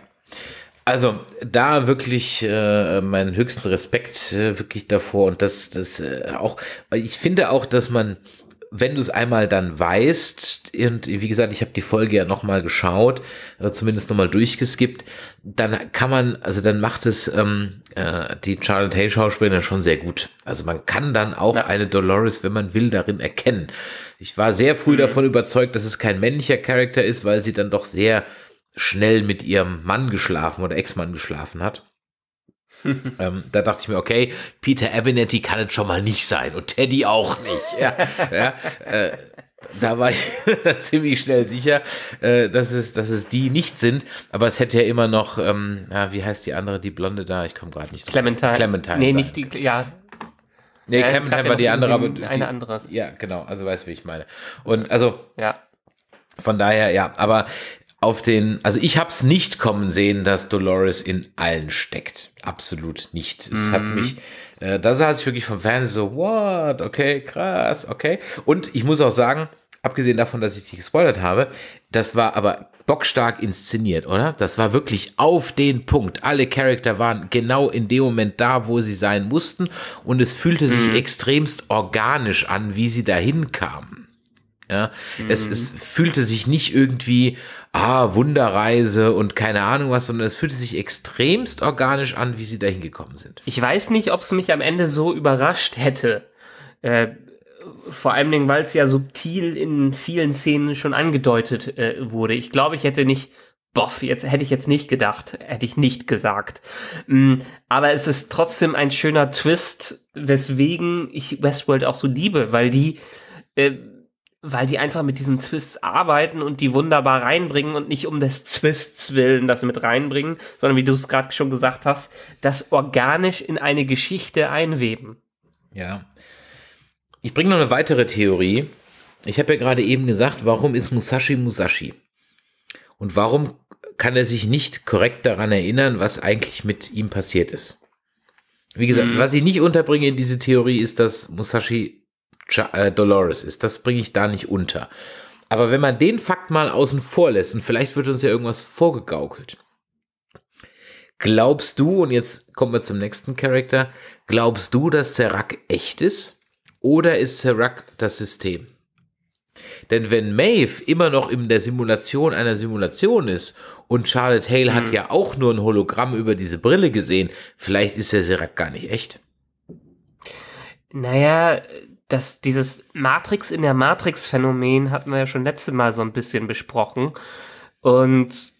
Also da wirklich äh, meinen höchsten Respekt äh, wirklich davor und das, das äh, auch, ich finde auch, dass man wenn du es einmal dann weißt, und wie gesagt, ich habe die Folge ja nochmal geschaut, oder äh, zumindest nochmal durchgeskippt, dann kann man, also dann macht es ähm, äh, die Charlotte Hay Schauspielerin schon sehr gut. Also man kann dann auch ja. eine Dolores, wenn man will, darin erkennen. Ich war sehr früh mhm. davon überzeugt, dass es kein männlicher Charakter ist, weil sie dann doch sehr schnell mit ihrem Mann geschlafen oder Ex-Mann geschlafen hat. *laughs* ähm, da dachte ich mir, okay, Peter Abernethy kann es schon mal nicht sein und Teddy auch nicht. Ja, ja, äh, da war ich *laughs* ziemlich schnell sicher, äh, dass, es, dass es die nicht sind. Aber es hätte ja immer noch, ähm, ja, wie heißt die andere, die Blonde da? Ich komme gerade nicht drauf. Clementine. Clementine. Nee, sein. nicht die, ja. Nee, ja, Clementine war die andere, aber. Die, eine andere. Ja, genau. Also weißt du, wie ich meine. Und also. Ja. Von daher, ja, aber auf den, also ich habe es nicht kommen sehen, dass Dolores in allen steckt. Absolut nicht. Es mm. hat mhm. mich, äh, da saß ich wirklich vom Fernsehen so, what, okay, krass, okay. Und ich muss auch sagen, abgesehen davon, dass ich dich gespoilert habe, das war aber bockstark inszeniert, oder? Das war wirklich auf den Punkt. Alle Charakter waren genau in dem Moment da, wo sie sein mussten und es fühlte sich mhm. extremst organisch an, wie sie dahin kamen. Ja, mhm. es, es mhm. fühlte sich nicht irgendwie, ah, Wunderreise und keine Ahnung was, sondern es fühlte sich extremst organisch an, wie sie dahin gekommen sind. Ich weiß nicht, ob es mich am Ende so überrascht hätte. Äh, vor allem, weil es ja subtil in vielen Szenen schon angedeutet äh, wurde. Ich glaube, ich hätte nicht, boff, jetzt hätte ich jetzt nicht gedacht, hätte ich nicht gesagt. Mm, aber es ist trotzdem ein schöner Twist, weswegen ich Westworld auch so liebe, weil die äh, weil die einfach mit diesen Twists arbeiten und die wunderbar reinbringen und nicht um des Twists willen das mit reinbringen, sondern wie du es gerade schon gesagt hast, das organisch in eine Geschichte einweben. Ja. Ich bringe noch eine weitere Theorie. Ich habe ja gerade eben gesagt, warum ist Musashi Musashi? Und warum kann er sich nicht korrekt daran erinnern, was eigentlich mit ihm passiert ist? Wie gesagt, mhm. was ich nicht unterbringe in diese Theorie ist, dass Musashi äh, Dolores ist. Das bringe ich da nicht unter. Aber wenn man den Fakt mal außen vor lässt, und vielleicht wird uns ja irgendwas vorgegaukelt, glaubst du, und jetzt kommen wir zum nächsten Charakter, glaubst du, dass Serac echt ist? Oder ist Serac das System? Denn wenn Maeve immer noch in der Simulation einer Simulation ist und Charlotte Hale mhm. hat hm. ja auch nur ein Hologramm über diese Brille gesehen, vielleicht ist der Serac gar nicht echt. Naja, dass dieses Matrix in der Matrix-Phänomen hatten wir ja schon letztes Mal so ein bisschen besprochen. Und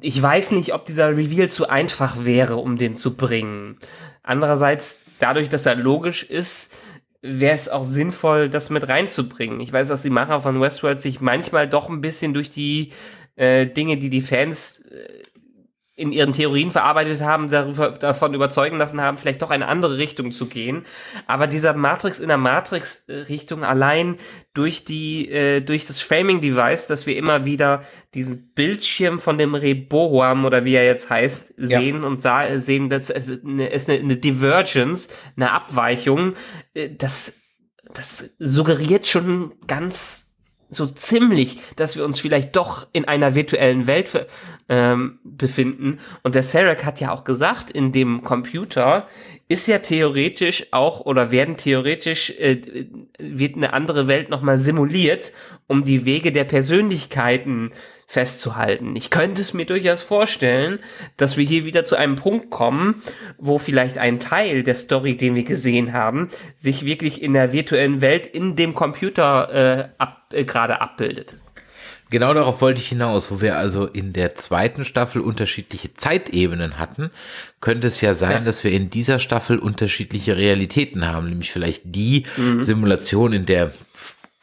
ich weiß nicht, ob dieser Reveal zu einfach wäre, um den zu bringen. Andererseits, dadurch, dass er logisch ist, wäre es auch sinnvoll, das mit reinzubringen. Ich weiß, dass die Macher von Westworld sich manchmal doch ein bisschen durch die äh, Dinge, die die Fans äh, in ihren Theorien verarbeitet haben, davon überzeugen lassen haben, vielleicht doch eine andere Richtung zu gehen. Aber dieser Matrix in der Matrix-Richtung allein durch die, äh, durch das Framing-Device, dass wir immer wieder diesen Bildschirm von dem Reboam oder wie er jetzt heißt, sehen ja. und sah, sehen, dass es eine, ist eine, eine Divergence, eine Abweichung, äh, das, das suggeriert schon ganz so ziemlich, dass wir uns vielleicht doch in einer virtuellen Welt ähm, befinden. Und der Sarek hat ja auch gesagt, in dem Computer ist ja theoretisch auch oder werden theoretisch äh, wird eine andere Welt nochmal simuliert, um die Wege der Persönlichkeiten festzuhalten. Ich könnte es mir durchaus vorstellen, dass wir hier wieder zu einem Punkt kommen, wo vielleicht ein Teil der Story, den wir gesehen haben, sich wirklich in der virtuellen Welt in dem Computer äh, ab, äh, gerade abbildet. Genau darauf wollte ich hinaus, wo wir also in der zweiten Staffel unterschiedliche Zeitebenen hatten, könnte es ja sein, ja. dass wir in dieser Staffel unterschiedliche Realitäten haben, nämlich vielleicht die mhm. Simulation, in der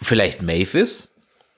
vielleicht Maeve ist,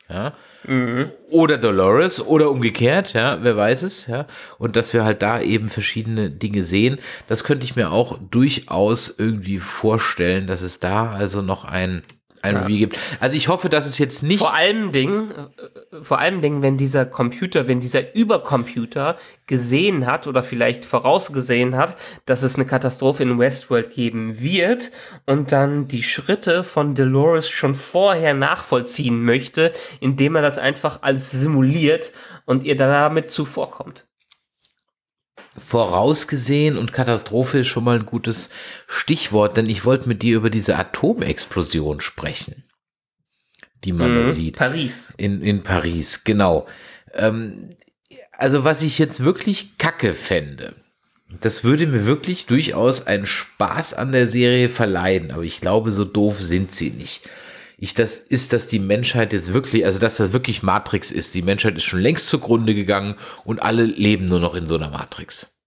ja, Mhm. Oder Dolores oder umgekehrt, ja, wer weiß es, ja. Und dass wir halt da eben verschiedene Dinge sehen, das könnte ich mir auch durchaus irgendwie vorstellen, dass es da also noch ein ein ja. Review gibt. Also ich hoffe, dass es jetzt nicht. Vor allen Dingen, äh, äh, vor allen Dingen, wenn dieser Computer, wenn dieser Übercomputer gesehen hat oder vielleicht vorausgesehen hat, dass es eine Katastrophe in Westworld geben wird und dann die Schritte von Dolores schon vorher nachvollziehen möchte, indem er das einfach alles simuliert und ihr damit zuvorkommt. Vorausgesehen und Katastrophe ist schon mal ein gutes Stichwort, denn ich wollte mit dir über diese Atomexplosion sprechen, die man mhm, da sieht. Paris. In, in Paris, genau. Ähm, also was ich jetzt wirklich kacke fände, das würde mir wirklich durchaus einen Spaß an der Serie verleihen, aber ich glaube, so doof sind sie nicht ich, das, ist dass die Menschheit jetzt wirklich, also dass das wirklich Matrix ist. Die Menschheit ist schon längst zugrunde gegangen und alle leben nur noch in so einer Matrix.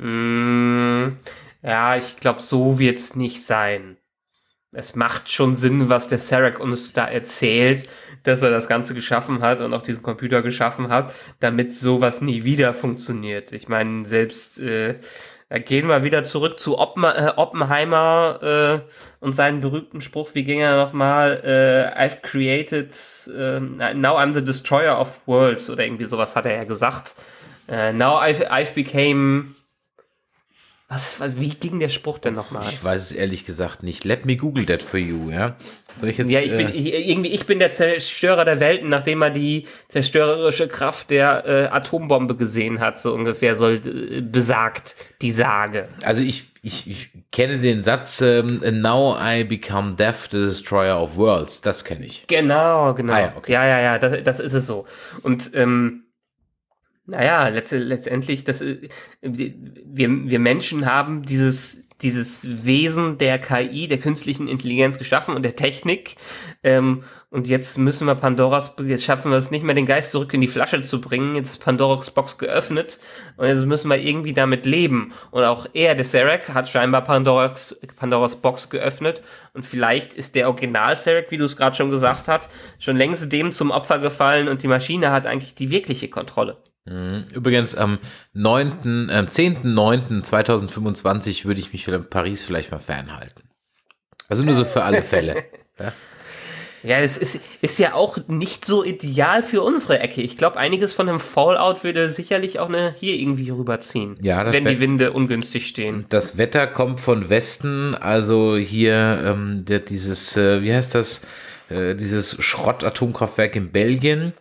Hm, ja, ich glaube, so wird es nicht sein. Es macht schon Sinn, was der Sarek uns da erzählt, dass er das Ganze geschaffen hat und auch diesen Computer geschaffen hat, damit sowas nie wieder funktioniert. Ich meine, selbst äh, gehen wir wieder zurück zu Oppen, äh, Oppenheimer äh, und seinen berühmten Spruch, wie ging er nochmal? Äh, I've created, äh, now I'm the destroyer of worlds oder irgendwie sowas hat er ja gesagt. Äh, now I've, I've became was, was, wie ging der Spruch denn nochmal? Ich weiß es ehrlich gesagt nicht. Let me Google that for you, ja? Soll ich jetzt, ja, ich äh, bin, ich, irgendwie, ich bin der Zerstörer der Welten, nachdem er die zerstörerische Kraft der äh, Atombombe gesehen hat, so ungefähr soll äh, besagt die Sage. Also ich, ich, ich kenne den Satz, ähm, now I become death, the destroyer of worlds. Das kenne ich. Genau, genau. Ah, ja, okay. ja, ja, ja, das, das ist es so. Und ähm, naja, letzt, letztendlich, das, äh, wir, wir Menschen haben dieses, dieses Wesen der KI, der künstlichen Intelligenz geschaffen und der Technik. Ähm, und jetzt müssen wir Pandoras, jetzt schaffen wir es nicht mehr, den Geist zurück in die Flasche zu bringen. Jetzt ist Pandoras Box geöffnet und jetzt müssen wir irgendwie damit leben. Und auch er, der Serek, hat scheinbar Pandoras, Pandoras Box geöffnet. Und vielleicht ist der Original Serek, wie du es gerade schon gesagt hast, schon längst dem zum Opfer gefallen und die Maschine hat eigentlich die wirkliche Kontrolle. Mhm. Übrigens am 9., äh, 10.09.2025 würde ich mich von Paris vielleicht mal fernhalten. Also nur so für alle Fälle. *laughs* ja. es ist, ist ja auch nicht so ideal für unsere Ecke. Ich glaube, einiges von dem Fallout würde sicherlich auch eine hier irgendwie rüberziehen, ja, wenn die Winde ungünstig stehen. Das Wetter kommt von Westen, also hier ähm, der, dieses, äh, wie heißt das, äh, dieses Schrottatomkraftwerk in Belgien.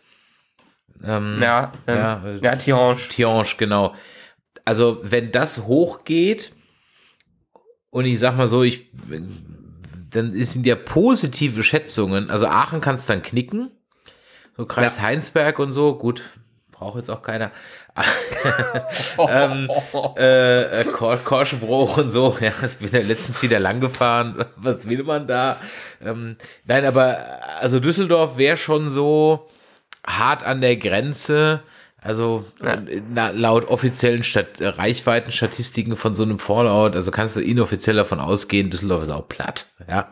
Ähm, ja, ähm, ja, ja, äh, Tiange. Tiange, genau. Also, wenn das hochgeht und ich sag mal so, ich, dann sind ja positive Schätzungen. Also, Aachen kann es dann knicken. So Kreis ja. Heinsberg und so, gut, braucht jetzt auch keiner. *laughs* *laughs* ähm, äh, äh Korschenbruch und so, ja, ich bin ja letztens wieder lang gefahren. Was will man da? Ähm, nein, aber also Düsseldorf wäre schon so, hart an der Grenze. Also ja. na, laut offiziellen Stat Reichweitenstatistiken von so einem Fallout, also kannst du inoffiziell davon ausgehen, Düsseldorf ist auch platt. Ja?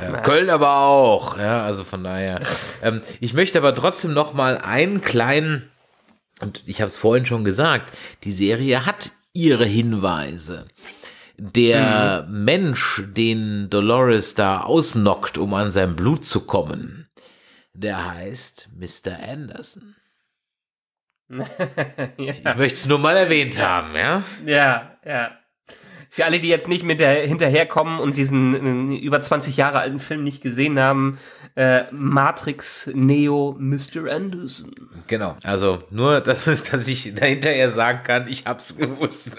Äh, ja. Köln aber auch. Ja, also von daher. *laughs* ähm, ich möchte aber trotzdem noch mal einen kleinen und ich habe es vorhin schon gesagt, die Serie hat ihre Hinweise. Der mhm. Mensch, den Dolores da ausnockt, um an sein Blut zu kommen, der heißt Mr. Anderson. *laughs* ja. Ich möchte es nur mal erwähnt haben, ja? Ja, ja. Für alle, die jetzt nicht mit der hinterherkommen und diesen äh, über 20 Jahre alten Film nicht gesehen haben, äh, Matrix Neo Mr. Anderson. Genau. Also nur, dass, es, dass ich dahinterher sagen kann, ich hab's gewusst. *laughs*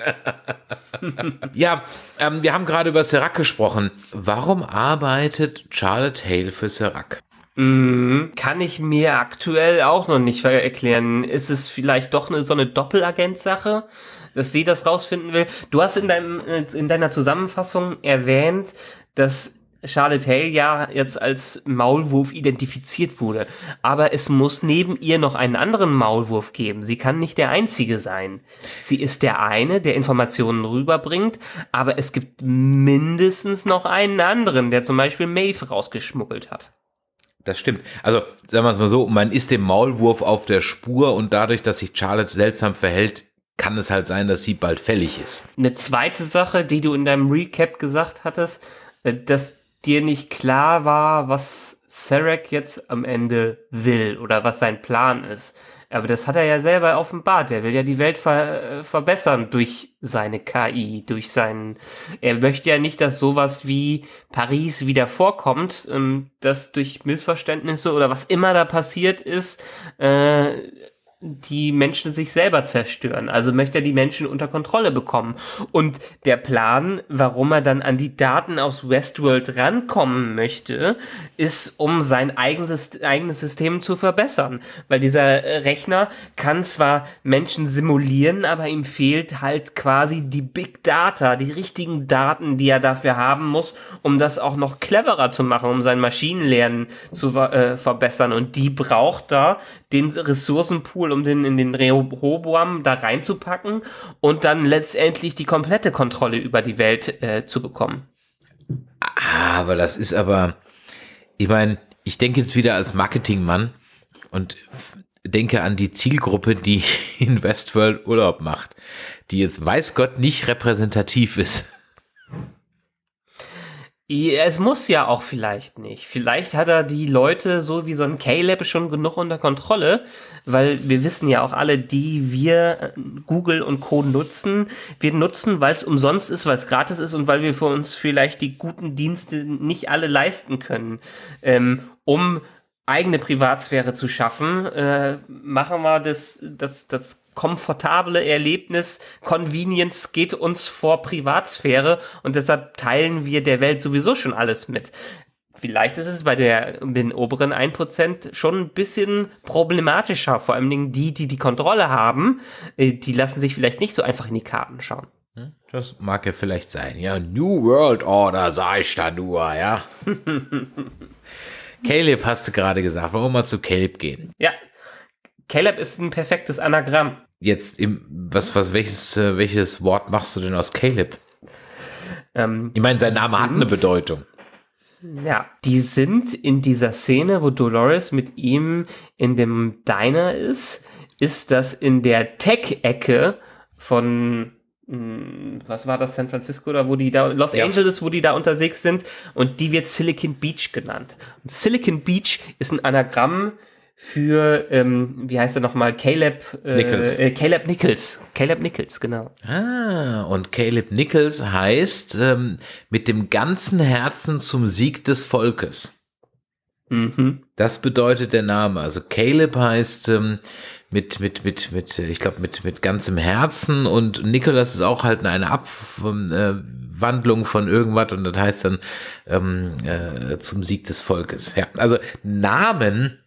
ja, ähm, wir haben gerade über Serac gesprochen. Warum arbeitet Charlotte Hale für Serac? Mhm. Kann ich mir aktuell auch noch nicht erklären. Ist es vielleicht doch eine, so eine Doppelagent-Sache, dass sie das rausfinden will? Du hast in, deinem, äh, in deiner Zusammenfassung erwähnt, dass Charlotte Hale ja jetzt als Maulwurf identifiziert wurde. Aber es muss neben ihr noch einen anderen Maulwurf geben. Sie kann nicht der einzige sein. Sie ist der eine, der Informationen rüberbringt, aber es gibt mindestens noch einen anderen, der zum Beispiel Maeve rausgeschmuggelt hat. Das stimmt. Also, sagen wir es mal so, man ist dem Maulwurf auf der Spur und dadurch, dass sich Charlotte seltsam verhält, kann es halt sein, dass sie bald fällig ist. Eine zweite Sache, die du in deinem Recap gesagt hattest, äh, dass dir nicht klar war, was Sarek jetzt am Ende will oder was sein Plan ist. Aber das hat er ja selber offenbart. Er will ja die Welt ver äh, verbessern durch seine KI, durch seinen. Er möchte ja nicht, dass sowas wie Paris wieder vorkommt, ähm, dass durch Missverständnisse oder was immer da passiert ist, äh, die Menschen sich selber zerstören. Also möchte er die Menschen unter Kontrolle bekommen. Und der Plan, warum er dann an die Daten aus Westworld rankommen möchte, ist, um sein eigenes, System zu verbessern. Weil dieser Rechner kann zwar Menschen simulieren, aber ihm fehlt halt quasi die Big Data, die richtigen Daten, die er dafür haben muss, um das auch noch cleverer zu machen, um sein Maschinenlernen zu äh, verbessern. Und die braucht er, den Ressourcenpool, um den in den Rehoboam da reinzupacken und dann letztendlich die komplette Kontrolle über die Welt äh, zu bekommen. Ah, aber das ist aber, ich meine, ich denke jetzt wieder als Marketingmann und denke an die Zielgruppe, die *laughs* in Westworld Urlaub macht, die jetzt weiß Gott nicht repräsentativ ist. Es muss ja auch vielleicht nicht. Vielleicht hat er die Leute so wie so ein Caleb schon genug unter Kontrolle, weil wir wissen ja auch alle, die wir äh, Google und Co. nutzen, wir nutzen, weil es umsonst ist, weil es gratis ist und weil wir für uns vielleicht die guten Dienste nicht alle leisten können. Ähm, um eigene Privatsphäre zu schaffen, äh, machen wir das, das, das komfortable Erlebnis, Convenience geht uns vor Privatsphäre und deshalb teilen wir der Welt sowieso schon alles mit. Vielleicht ist es bei der, den oberen 1% schon ein bisschen problematischer, vor allen Dingen die, die die Kontrolle haben, äh, die lassen sich vielleicht nicht so einfach in die Karten schauen. Hm? Das mag ja vielleicht sein, ja. New World Order, sag ich da nur, ja. *laughs* Caleb hast du gerade gesagt, wollen wir mal zu Caleb gehen? Ja, Caleb ist ein perfektes Anagramm. Jetzt im, was, was, welches, äh, welches Wort machst du denn aus Caleb? Ähm, ich meine, sein Name sind, hat eine Bedeutung. Ja, die sind in dieser Szene, wo Dolores mit ihm in dem Diner ist, ist das in der Tech-Ecke von hm, was war das, San Francisco oder wo die da, Los ja. Angeles, wo die da unterwegs sind und die wird Silicon Beach genannt. Und Silicon Beach ist ein Anagramm für, ähm, wie heißt er nochmal, Caleb, äh, Nichols. Äh, Caleb Nichols. Caleb Nichols, genau. Ah, und Caleb Nichols heißt ähm, mit dem ganzen Herzen zum Sieg des Volkes. Mhm. Das bedeutet der Name. Also Caleb heißt ähm, mit, mit, mit, mit, äh, ich glaube, mit, mit ganzem Herzen und Nicholas ist auch halt eine Abwandlung ähm, äh, von irgendwas und das heißt dann ähm, äh, zum Sieg des Volkes. Ja, also Namen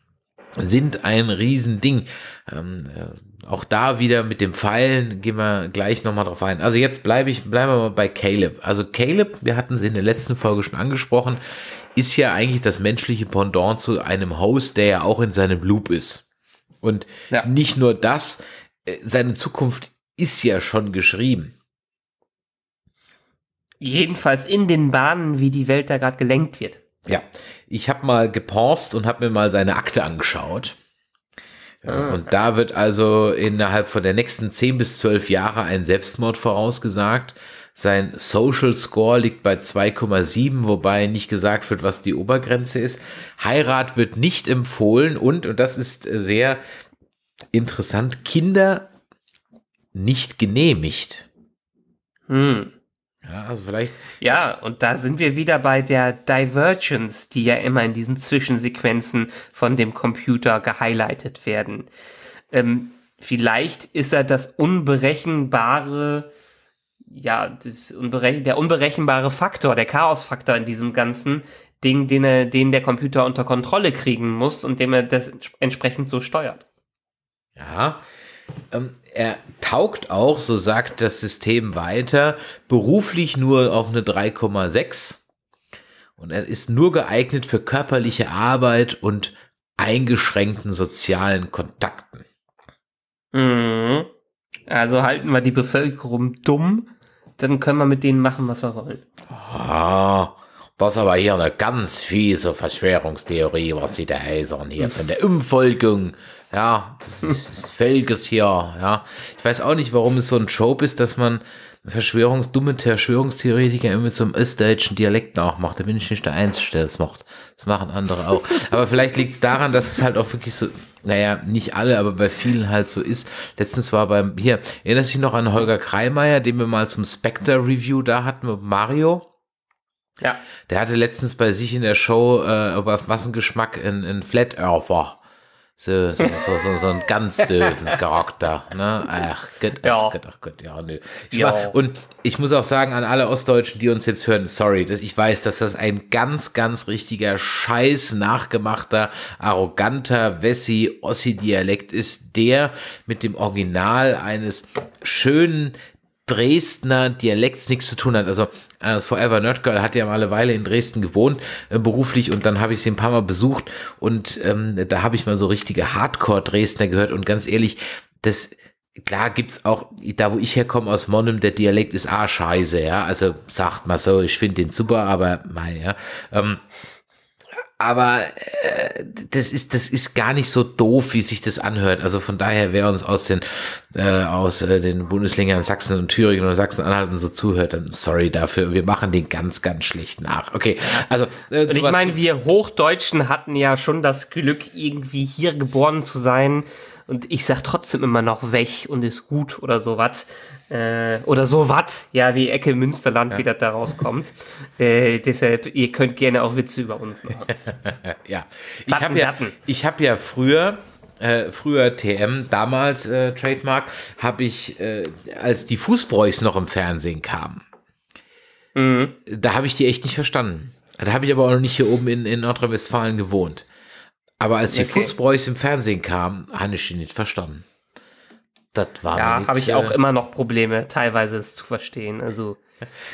sind ein Riesending. Ähm, äh, auch da wieder mit dem Pfeilen gehen wir gleich nochmal drauf ein. Also jetzt bleibe ich, bleiben wir mal bei Caleb. Also Caleb, wir hatten es in der letzten Folge schon angesprochen, ist ja eigentlich das menschliche Pendant zu einem Host, der ja auch in seinem Loop ist. Und ja. nicht nur das, äh, seine Zukunft ist ja schon geschrieben. Jedenfalls in den Bahnen, wie die Welt da gerade gelenkt wird. Ja, ich habe mal gepaust und habe mir mal seine Akte angeschaut. Ah, und da wird also innerhalb von der nächsten 10 bis 12 Jahre ein Selbstmord vorausgesagt. Sein Social Score liegt bei 2,7, wobei nicht gesagt wird, was die Obergrenze ist. Heirat wird nicht empfohlen und, und das ist äh, sehr interessant, Kinder nicht genehmigt. Hm. Ja, also vielleicht. Ja, und da sind wir wieder bei der Divergence, die ja immer in diesen Zwischensequenzen von dem Computer gehighlightet werden. Ähm, vielleicht ist er das unberechenbare, ja, das unberech der unberechenbare Faktor, der Chaosfaktor in diesem ganzen Ding, den, er, den der Computer unter Kontrolle kriegen muss und dem er das entsprechend so steuert. Ja, ähm, er taugt auch, so sagt das System weiter, beruflich nur auf eine 3,6 und er ist nur geeignet für körperliche Arbeit und eingeschränkten sozialen Kontakten. Mhm. Also halten wir die Bevölkerung dumm, dann können wir mit denen machen, was wir wollen. Ah, das ist aber hier eine ganz fiese Verschwörungstheorie, was Sie da eisern hier von der Umfolgung ja, das ist, ist Felges hier, ja. Ich weiß auch nicht, warum es so ein Trope ist, dass man Verschwörungs dumme Verschwörungstheoretiker immer mit so einem österreichischen Dialekt nachmacht. Da bin ich nicht der Einzige, der das macht. Das machen andere auch. aber vielleicht liegt es daran, dass es halt auch wirklich so, naja, nicht alle, aber bei vielen halt so ist. Letztens war beim, hier, erinnerst du dich noch an Holger Kreimeier, den wir mal zum Spectre-Review da hatten mit Mario? Ja. Der hatte letztens bei sich in der Show, äh, auf Massengeschmack, einen Flat Earther so, so, so, so, so einen ganz dürfen Charakter. Ne? Ach Gott, ach ja. Gott, ach Gott, ja, nö. Ich ja. Mach, und ich muss auch sagen an alle Ostdeutschen, die uns jetzt hören, sorry, dass ich weiß, dass das ein ganz, ganz richtiger, scheiß nachgemachter, arroganter Wessi-Ossi-Dialekt ist, der mit dem Original eines schönen Dresdner Dialekts nichts zu tun hat. Also äh, das Forever Nerd Girl hat ja mal eine Weile in Dresden gewohnt, äh, beruflich, und dann habe ich sie ein paar Mal besucht und ähm, da habe ich mal so richtige Hardcore-Dresdner gehört und ganz ehrlich, das klar gibt es auch, da wo ich herkomme aus Monnem, der Dialekt ist ah scheiße, ja, also sagt man so, ich finde den super, aber mei, ja. Ähm, aber äh, das ist das ist gar nicht so doof, wie sich das anhört. Also von daher, wer uns aus den äh, aus äh, den Bundesländern Sachsen und Thüringen oder Sachsen-Anhalt und so zuhört, dann sorry dafür. Wir machen den ganz ganz schlecht nach. Okay, also äh, und ich meine, wir Hochdeutschen hatten ja schon das Glück, irgendwie hier geboren zu sein und ich sag trotzdem immer noch weg und ist gut oder sowas. Äh, oder so was, ja, wie Ecke Münsterland ja. wieder da rauskommt. *laughs* äh, deshalb, ihr könnt gerne auch Witze über uns machen. *laughs* ja. Ich habe ja, hab ja früher, äh, früher TM, damals äh, Trademark, habe ich, äh, als die Fußbräuchs noch im Fernsehen kamen, mhm. da habe ich die echt nicht verstanden. Da habe ich aber auch noch nicht hier oben in, in Nordrhein-Westfalen gewohnt. Aber als die okay. im Fernsehen kamen, habe ich die nicht verstanden. Das war ja, habe ich auch äh, immer noch Probleme, teilweise es zu verstehen. Also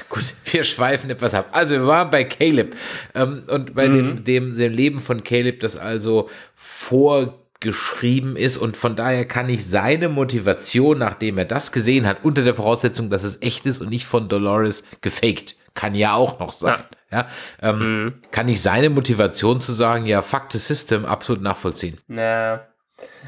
Gut, *laughs* wir schweifen etwas ab. Also wir waren bei Caleb ähm, und bei mhm. dem, dem, dem Leben von Caleb, das also vorgeschrieben ist und von daher kann ich seine Motivation, nachdem er das gesehen hat, unter der Voraussetzung, dass es echt ist und nicht von Dolores gefaked, kann ja auch noch sein. Ja. Ja, ähm, mhm. Kann ich seine Motivation zu sagen, ja, fuck the system, absolut nachvollziehen. Na.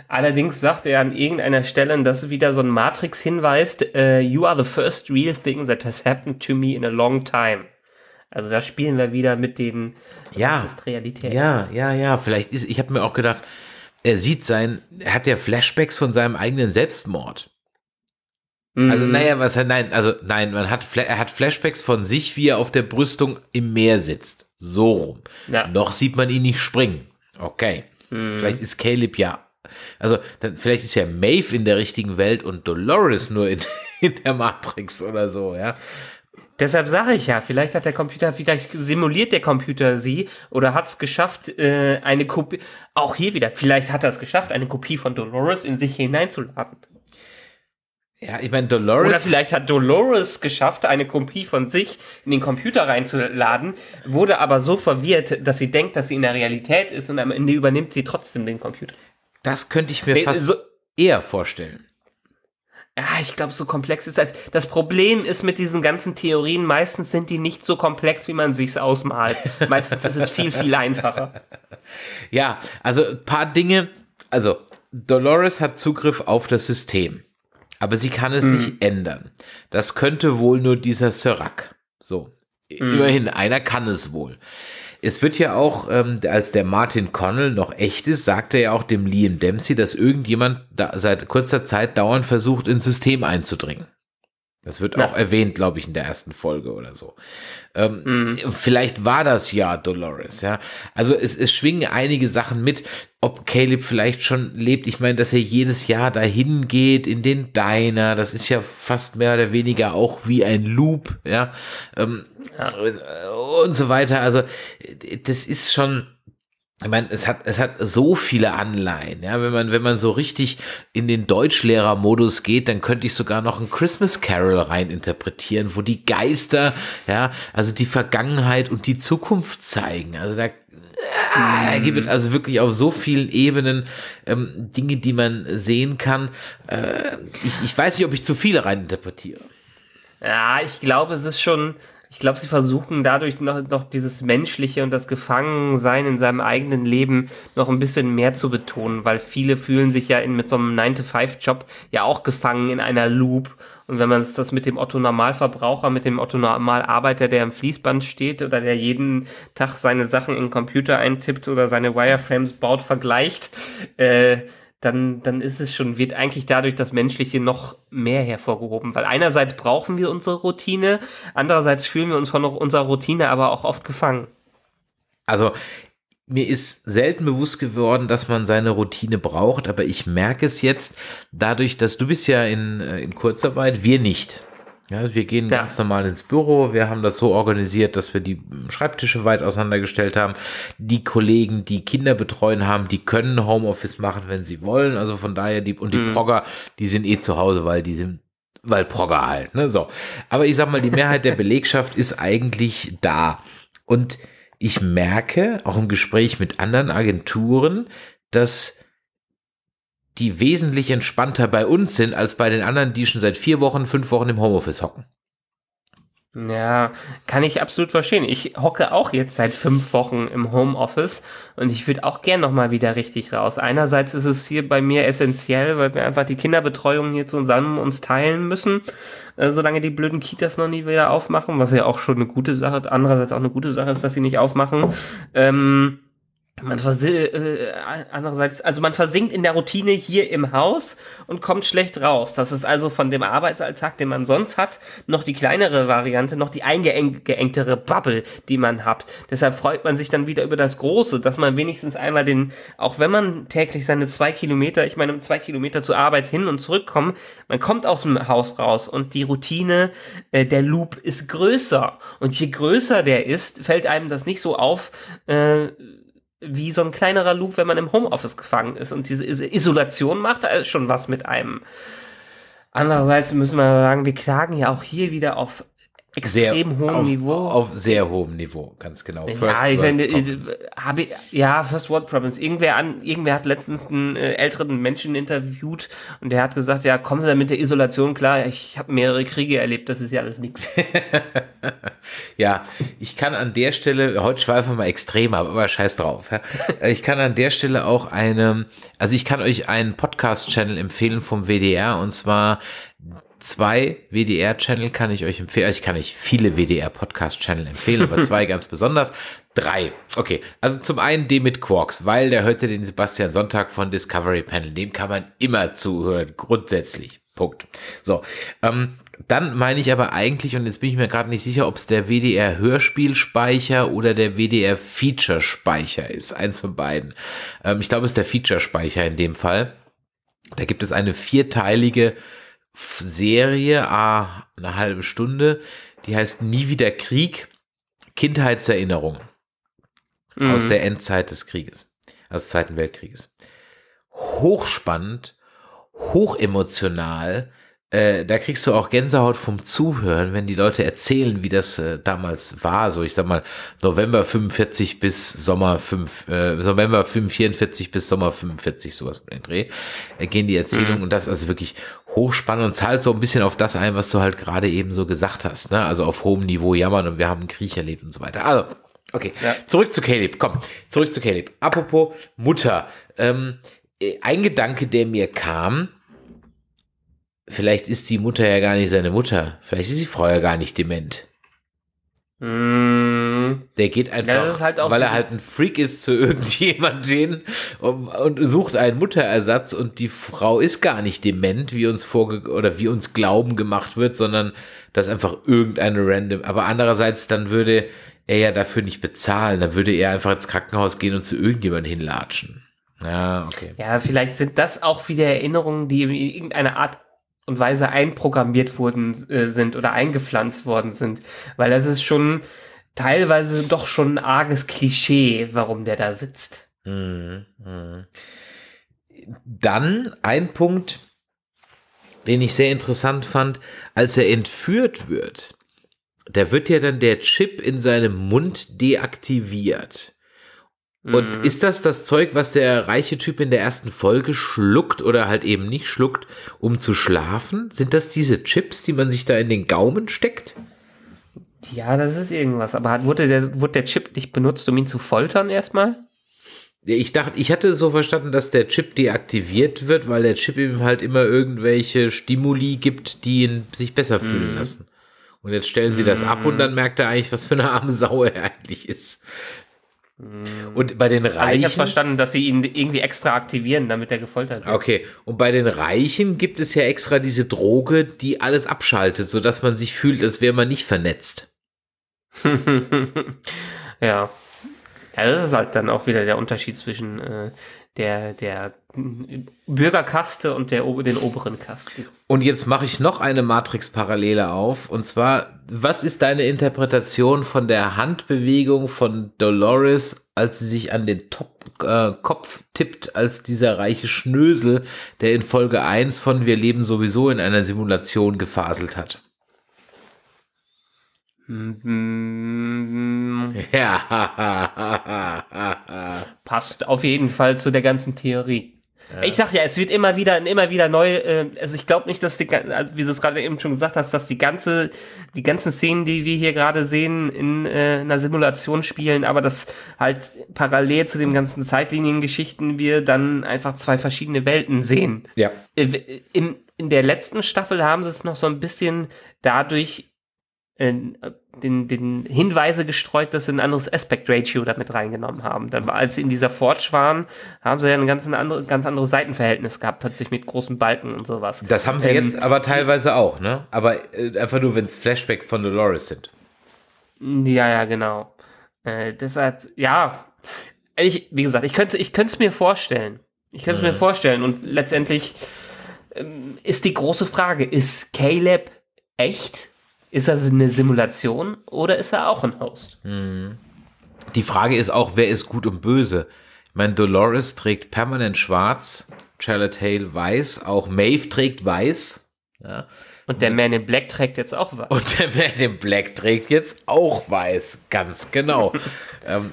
Allerdings sagt er an irgendeiner Stelle, und das ist wieder so ein Matrix hinweis uh, äh, you are the first real thing that has happened to me in a long time. Also da spielen wir wieder mit den, ja, ist Realität. Ja, ja, ja, vielleicht ist, ich habe mir auch gedacht, er sieht sein, er hat ja Flashbacks von seinem eigenen Selbstmord. Also, mhm. naja, was er, nein, also, nein, man hat, er hat Flashbacks von sich, wie er auf der Brüstung im Meer sitzt. So rum. Ja. Noch sieht man ihn nicht springen. Okay. Mhm. Vielleicht ist Caleb ja, also, dann, vielleicht ist ja Maeve in der richtigen Welt und Dolores nur in, *laughs* in der Matrix oder so, ja. Deshalb sage ich ja, vielleicht hat der Computer, vielleicht simuliert der Computer sie oder hat es geschafft, äh, eine Kopie, auch hier wieder, vielleicht hat er es geschafft, eine Kopie von Dolores in sich hineinzuladen. Ja, ich meine, Dolores. Oder vielleicht hat Dolores geschafft, eine Kopie von sich in den Computer reinzuladen, wurde aber so verwirrt, dass sie denkt, dass sie in der Realität ist und am Ende übernimmt sie trotzdem den Computer. Das könnte ich mir nee, fast so eher vorstellen. Ja, ich glaube, so komplex ist als. Das Problem ist mit diesen ganzen Theorien, meistens sind die nicht so komplex, wie man sich's ausmalt. meistens ist es viel, viel einfacher. Ja, also ein paar Dinge. Also, Dolores hat Zugriff auf das System. Aber sie kann es mhm. nicht ändern. Das könnte wohl nur dieser Serac. So. Mhm. Immerhin, einer kann es wohl. Es wird ja auch, ähm, als der Martin Connell noch echt ist, sagt er ja auch dem Liam Dempsey, dass irgendjemand da seit kurzer Zeit dauernd versucht, ins System einzudringen. Das wird ja. auch erwähnt, glaube ich, in der ersten Folge oder so. Ähm, mhm. Vielleicht war das ja Dolores, ja. Also es, es schwingen einige Sachen mit, ob Caleb vielleicht schon lebt. Ich meine, dass er jedes Jahr dahin geht in den Diner, das ist ja fast mehr oder weniger auch wie ein Loop, ja. Ähm, ja. Und, und so weiter. Also das ist schon ich meine, es hat, es hat so viele Anleihen. Ja, wenn man, wenn man so richtig in den Deutschlehrermodus geht, dann könnte ich sogar noch ein Christmas Carol rein interpretieren, wo die Geister, ja, also die Vergangenheit und die Zukunft zeigen. Also da, ah, da gibt es also wirklich auf so vielen Ebenen ähm, Dinge, die man sehen kann. Äh, ich, ich weiß nicht, ob ich zu viele rein interpretiere. Ja, ich glaube, es ist schon, ich glaube, sie versuchen dadurch noch, noch dieses Menschliche und das Gefangensein in seinem eigenen Leben noch ein bisschen mehr zu betonen, weil viele fühlen sich ja in, mit so einem 9-to-5-Job ja auch gefangen in einer Loop. Und wenn man das mit dem Otto Normalverbraucher, mit dem Otto Normalarbeiter, der im Fließband steht oder der jeden Tag seine Sachen in den Computer eintippt oder seine Wireframes baut, vergleicht, äh, dann, dann ist es schon, wird eigentlich dadurch das Menschliche noch mehr hervorgehoben. Weil einerseits brauchen wir unsere Routine, andererseits fühlen wir uns von unserer Routine aber auch oft gefangen. Also mir ist selten bewusst geworden, dass man seine Routine braucht, aber ich merke es jetzt dadurch, dass du bist ja in, äh, in Kurzarbeit, wir nicht. Ja, also wir gehen ja. ganz normal ins Büro. Wir haben das so organisiert, dass wir die Schreibtische weit auseinandergestellt haben. Die Kollegen, die Kinder betreuen haben, die können Homeoffice machen, wenn sie wollen. Also von daher, die, und die mhm. Progger, die sind eh zu Hause, weil die sind, weil Progger halt, ne, so. Aber ich sag mal, die Mehrheit der *laughs* Belegschaft ist eigentlich da. Und ich merke, auch im Gespräch mit anderen Agenturen, dass die wesentlich entspannter bei uns sind als bei den anderen, die schon seit vier Wochen, fünf Wochen im Homeoffice hocken. Ja, kann ich absolut verstehen. Ich hocke auch jetzt seit fünf Wochen im Homeoffice und ich würde auch gern nochmal wieder richtig raus. Einerseits ist es hier bei mir essentiell, weil wir einfach die Kinderbetreuung hier zusammen uns teilen müssen, äh, solange die blöden Kitas noch nie wieder aufmachen, was ja auch schon eine gute Sache, andererseits auch eine gute Sache ist, dass sie nicht aufmachen. Ähm, man äh, andererseits, also man versinkt in der Routine hier im Haus und kommt schlecht raus. Das ist also von dem Arbeitsalltag, den man sonst hat, noch die kleinere Variante, noch die eingeengtere Bubble, die man hat. Deshalb freut man sich dann wieder über das Große, dass man wenigstens einmal den, auch wenn man täglich seine zwei Kilometer, ich meine, um zwei Kilometer zur Arbeit hin und zurückkommt, man kommt aus dem Haus raus und die Routine, äh, der Loop ist größer. Und je größer der ist, fällt einem das nicht so auf, äh, wie so ein kleinerer Loop, wenn man im Homeoffice gefangen ist und diese Isolation macht schon was mit einem. Andererseits müssen wir sagen, wir klagen ja auch hier wieder auf extrem sehr, hohem auf, Niveau. Auf sehr hohem Niveau, ganz genau. ja, First ich meine, äh, habe ja, First World Problems. Irgendwer, an, irgendwer hat letztens einen äh, älteren Menschen interviewt und der hat gesagt, ja, kommen Sie da mit der Isolation klar? Ich habe mehrere Kriege erlebt, das ist ja alles nichts. *laughs* Ja, ich kann an der Stelle, heute schweifen wir mal extrem, aber, aber scheiß drauf. Ja. Äh, ich kann an der Stelle auch eine, also ich kann euch einen Podcast-Channel empfehlen vom WDR und zwar zwei WDR-Channel kann ich euch empfehlen. Also ich kann euch viele WDR-Podcast-Channel empfehlen, aber zwei *laughs* ganz besonders. Drei. Okay. Also zum einen den mit Quarks, weil der hörte den Sebastian Sonntag von Discovery Panel. Dem kann man immer zuhören, grundsätzlich. Punkt. So. Ähm, dann meine ich aber eigentlich, und jetzt bin ich mir gerade nicht sicher, ob es der WDR-Hörspielspeicher oder der WDR-Feature-Speicher ist. Eins von beiden. Ähm, ich glaube, es ist der Feature-Speicher in dem Fall. Da gibt es eine vierteilige Serie, ah, eine halbe Stunde, die heißt Nie wieder Krieg, Kindheitserinnerungen mhm. aus der Endzeit des Krieges, aus des Zweiten Weltkrieges. Hochspannend, hochemotional, äh, da kriegst du auch Gänsehaut vom Zuhören, wenn die Leute erzählen, wie das äh, damals war. So, ich sag mal, November 45 bis Sommer 5, äh, November 44 bis Sommer 45, sowas mit dem Dreh. Äh, gehen die Erzählungen mhm. und das also wirklich hochspannend und zahlt so ein bisschen auf das ein, was du halt gerade eben so gesagt hast. Ne? Also auf hohem Niveau jammern und wir haben einen Krieg erlebt und so weiter. Also, okay. Ja. Zurück zu Caleb. Komm, zurück zu Caleb. Apropos Mutter. Ähm, äh, ein Gedanke, der mir kam, vielleicht ist die Mutter ja gar nicht seine Mutter. Vielleicht ist die Frau ja gar nicht dement. Hm. Der geht einfach, ja, halt weil er halt ein Freak ist zu *laughs* irgendjemandem und, sucht einen Mutterersatz und die Frau ist gar nicht dement, wie uns vorge oder wie uns Glauben gemacht wird, sondern das einfach irgendeine random. Aber andererseits dann würde er ja dafür nicht bezahlen, dann würde er einfach ins Krankenhaus gehen und zu irgendjemandem hinlatschen. Ja, ah, okay. Ja, vielleicht sind das auch wieder Erinnerungen, die ihm irgendeine Art und Weise einprogrammiert wurden äh, sind oder eingepflanzt worden sind. Weil das ist schon teilweise doch schon ein arges Klischee, warum der da sitzt. Mhm. Mhm. Dann ein Punkt, den ich sehr interessant fand, als er entführt wird, da wird ja dann der Chip in seinem Mund deaktiviert. Und mhm. ist das das Zeug, was der reiche Typ in der ersten Folge schluckt oder halt eben nicht schluckt, um zu schlafen? Sind das diese Chips, die man sich da in den Gaumen steckt? Ja, das ist irgendwas. Aber hat, wurde, der, wurde der Chip nicht benutzt, um ihn zu foltern erstmal? Ich dachte, ich hatte so verstanden, dass der Chip deaktiviert wird, weil der Chip ihm halt immer irgendwelche Stimuli gibt, die ihn sich besser mhm. fühlen lassen. Und jetzt stellen sie das ab mhm. und dann merkt er eigentlich, was für eine arme Sau er eigentlich ist. Hm. Und bei den Reichen. Ah, ich habe verstanden, dass sie ihn irgendwie extra aktivieren, damit er gefoltert wird. Okay. Und bei den Reichen gibt es ja extra diese Droge, die alles abschaltet, sodass man sich fühlt, als wäre man nicht vernetzt. *laughs* ja. Ja, das ist halt dann auch wieder der Unterschied zwischen äh, der, der Bürgerkaste und der, den oberen Kasten. Und jetzt mache ich noch eine Matrix-Parallele auf. Und zwar, was ist deine Interpretation von der Handbewegung von Dolores, als sie sich an den Top, äh, Kopf tippt, als dieser reiche Schnösel, der in Folge 1 von Wir leben sowieso in einer Simulation gefaselt hat? Ja. *laughs* Passt auf jeden Fall zu der ganzen Theorie. Ja. Ich sag ja, es wird immer wieder und immer wieder neu. Äh, also ich glaube nicht, dass die, also wie du es gerade eben schon gesagt hast, dass die ganze, die ganzen Szenen, die wir hier gerade sehen, in äh, einer Simulation spielen, aber dass halt parallel zu den ganzen Zeitliniengeschichten wir dann einfach zwei verschiedene Welten sehen. Ja. Äh, in, in der letzten Staffel haben sie es noch so ein bisschen dadurch in, den, den Hinweise gestreut, dass sie ein anderes Aspect Ratio damit reingenommen haben. Dann, als sie in dieser Forge waren, haben sie ja ein ganz, andere, ganz anderes Seitenverhältnis gehabt, plötzlich mit großen Balken und sowas. Das haben sie ähm, jetzt aber teilweise auch, ne? Aber äh, einfach nur, wenn es Flashback von Dolores sind. Ja, ja, genau. Äh, deshalb, ja, ich, wie gesagt, ich könnte ich könnte es mir vorstellen. Ich könnte es mhm. mir vorstellen. Und letztendlich ähm, ist die große Frage, ist Caleb echt ist das eine Simulation oder ist er auch ein Host? Die Frage ist auch, wer ist gut und böse? Ich meine, Dolores trägt permanent schwarz, Charlotte Hale weiß, auch Maeve trägt weiß. Ja. Und der Man in Black trägt jetzt auch weiß. Und der Man in Black trägt jetzt auch weiß, ganz genau. *laughs* ähm,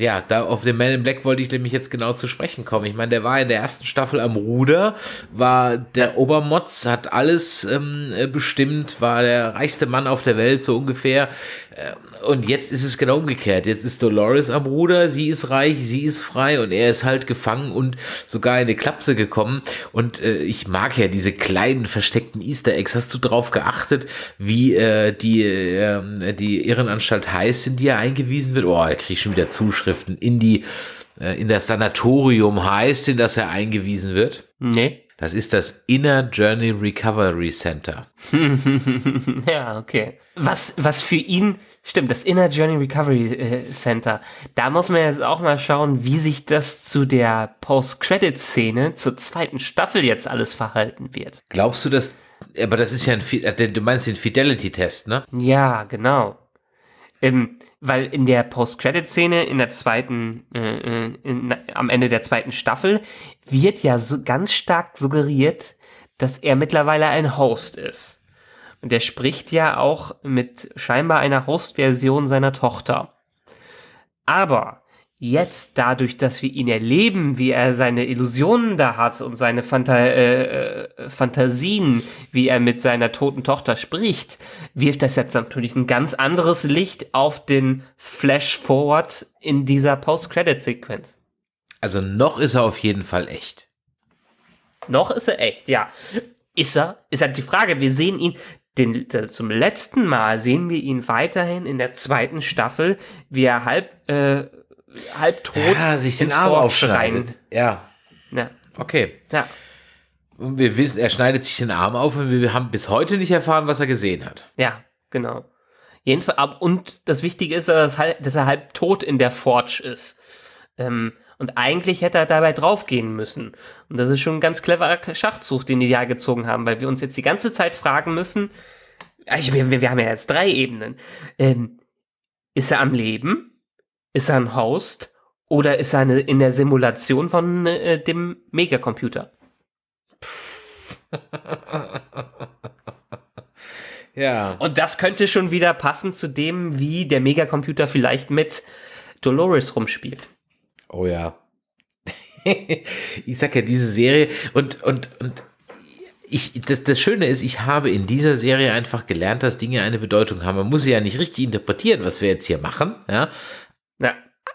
ja, da auf den Man in Black wollte ich nämlich jetzt genau zu sprechen kommen. Ich meine, der war in der ersten Staffel am Ruder, war der Obermotz, hat alles ähm, bestimmt, war der reichste Mann auf der Welt, so ungefähr. Ähm, und jetzt ist es genau umgekehrt. Jetzt ist Dolores am Ruder, sie ist reich, sie ist frei und er ist halt gefangen und sogar in eine Klapse gekommen. Und äh, ich mag ja diese kleinen versteckten Easter Eggs. Hast du drauf geachtet, wie äh, die, äh, die Irrenanstalt heißt, in die er eingewiesen wird? Oh, er kriegt schon wieder Zuschriften in die äh, in das Sanatorium heißt, in das er eingewiesen wird? Nee. Das ist das Inner Journey Recovery Center. *laughs* ja, okay. Was, was für ihn Stimmt, das Inner Journey Recovery äh, Center. Da muss man jetzt auch mal schauen, wie sich das zu der Post-Credit-Szene zur zweiten Staffel jetzt alles verhalten wird. Glaubst du, dass. Aber das ist ja ein. Äh, du meinst den Fidelity-Test, ne? Ja, genau. Ähm, weil in der Post-Credit-Szene in der zweiten, äh, äh in, am Ende der zweiten Staffel wird ja so ganz stark suggeriert, dass er mittlerweile ein Host ist. Und der spricht ja auch mit scheinbar einer Host-Version seiner Tochter. Aber jetzt dadurch, dass wir ihn erleben, wie er seine Illusionen da hat und seine Phanta äh, äh, Fantasien, wie er mit seiner toten Tochter spricht, wirft das jetzt natürlich ein ganz anderes Licht auf den Flash-Forward in dieser Post-Credit-Sequenz. Also noch ist er auf jeden Fall echt. Noch ist er echt, ja. Ist er? Ist halt die Frage. Wir sehen ihn, den, zum letzten Mal sehen wir ihn weiterhin in der zweiten Staffel, wie er halb, äh, halb tot ja, sich den Arm aufschneidet. Ja. ja. Okay. Ja. Und wir wissen, er schneidet sich den Arm auf und wir haben bis heute nicht erfahren, was er gesehen hat. Ja, genau. Jedenfalls, und das Wichtige ist, dass, er halb tot in der Forge ist. Ähm, und eigentlich hätte er dabei draufgehen müssen. Und das ist schon ein ganz cleverer Schachzug, den die da gezogen haben, weil wir uns jetzt die ganze Zeit fragen müssen, also wir, wir haben ja jetzt drei Ebenen. Ähm, ist er am Leben? Ist er ein Host? Oder ist er eine, in der Simulation von äh, dem Megacomputer? *laughs* ja. Und das könnte schon wieder passen zu dem, wie der Megacomputer vielleicht mit Dolores rumspielt. Oh ja. *laughs* ich sag ja, diese Serie und, und, und ich, das, das Schöne ist, ich habe in dieser Serie einfach gelernt, dass Dinge eine Bedeutung haben. Man muss sie ja nicht richtig interpretieren, was wir jetzt hier machen. Ja. ja.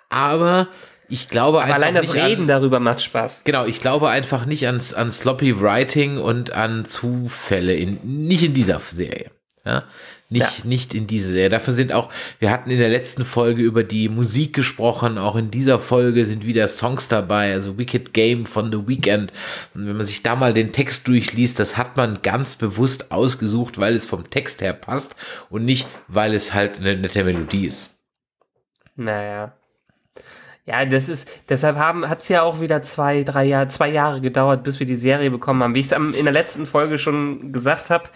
Aber ich glaube Aber allein das Reden an, darüber macht Spaß. Genau, ich glaube einfach nicht ans, an sloppy Writing und an Zufälle, in, nicht in dieser Serie. Ja. Nicht, ja. nicht in diese Serie. Dafür sind auch, wir hatten in der letzten Folge über die Musik gesprochen, auch in dieser Folge sind wieder Songs dabei, also Wicked Game von The Weeknd. Und wenn man sich da mal den Text durchliest, das hat man ganz bewusst ausgesucht, weil es vom Text her passt und nicht, weil es halt eine nette Melodie ist. Naja. Ja, das ist, deshalb haben, hat es ja auch wieder zwei, drei Jahre, zwei Jahre gedauert, bis wir die Serie bekommen haben. Wie ich es in der letzten Folge schon gesagt habe,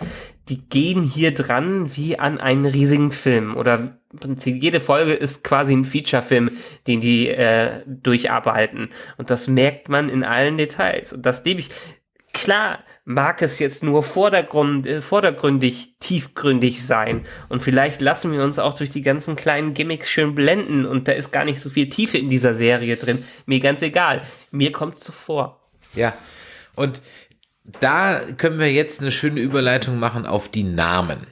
die gehen hier dran wie an einen riesigen Film. Oder im Prinzip jede Folge ist quasi ein Feature-Film, den die äh, durcharbeiten. Und das merkt man in allen Details. Und das liebe ich. Klar, mag es jetzt nur vordergrund, äh, vordergründig, tiefgründig sein. Und vielleicht lassen wir uns auch durch die ganzen kleinen Gimmicks schön blenden und da ist gar nicht so viel Tiefe in dieser Serie drin. Mir ganz egal. Mir kommt es zuvor. Ja. Und da können wir jetzt eine schöne Überleitung machen auf die Namen.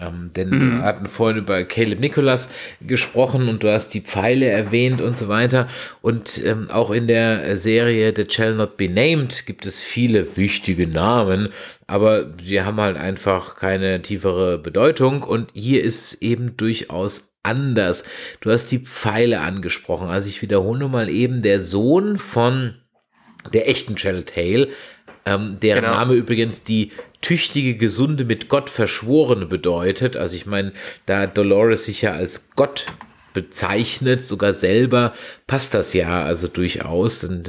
Ähm, denn mhm. wir hatten vorhin über Caleb Nicholas gesprochen und du hast die Pfeile erwähnt und so weiter. Und ähm, auch in der Serie The Shall Not Be Named gibt es viele wichtige Namen, aber sie haben halt einfach keine tiefere Bedeutung. Und hier ist es eben durchaus anders. Du hast die Pfeile angesprochen. Also ich wiederhole mal eben, der Sohn von der echten Channel Tale ähm, deren genau. Name übrigens die tüchtige, gesunde, mit Gott verschworene bedeutet. Also ich meine, da Dolores sich ja als Gott bezeichnet, sogar selber, passt das ja also durchaus. Denn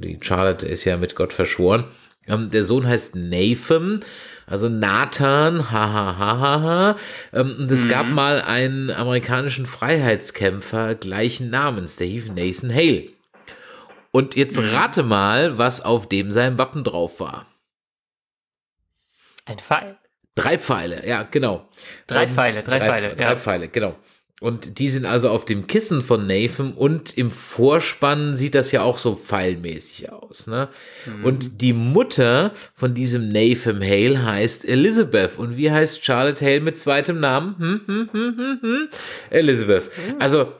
die Charlotte ist ja mit Gott verschworen. Ähm, der Sohn heißt Nathan, also Nathan, hahaha. Ha, ha, ha, ähm, und es mhm. gab mal einen amerikanischen Freiheitskämpfer gleichen Namens, der hieß Nathan Hale. Und jetzt mhm. rate mal, was auf dem sein Wappen drauf war. Ein Pfeil. Drei Pfeile, ja, genau. Drei ähm, Pfeile, drei, drei Pfeile. Drei ja. Pfeile, genau. Und die sind also auf dem Kissen von Nathan und im Vorspann sieht das ja auch so pfeilmäßig aus. Ne? Mhm. Und die Mutter von diesem Nathan Hale heißt Elizabeth. Und wie heißt Charlotte Hale mit zweitem Namen? Hm, hm, hm, hm, hm. Elizabeth. Mhm. Also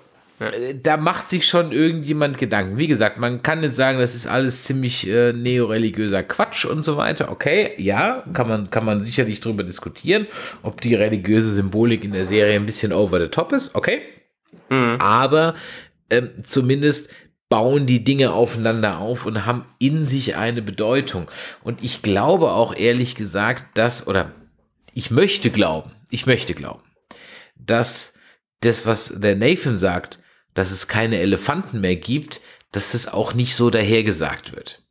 äh, da macht sich schon irgendjemand Gedanken. Wie gesagt, man kann jetzt sagen, das ist alles ziemlich äh, neoreligiöser Quatsch und so weiter. Okay, ja, kann man, kann man sicherlich drüber diskutieren, ob die religiöse Symbolik in der Serie ein bisschen over the top ist. Okay. Mhm. Aber ähm, zumindest bauen die Dinge aufeinander auf und haben in sich eine Bedeutung. Und ich glaube auch ehrlich gesagt, dass, oder ich möchte glauben, ich möchte glauben, dass das, was der Nathan sagt, dass es keine Elefanten mehr gibt, dass das auch nicht so dahergesagt wird.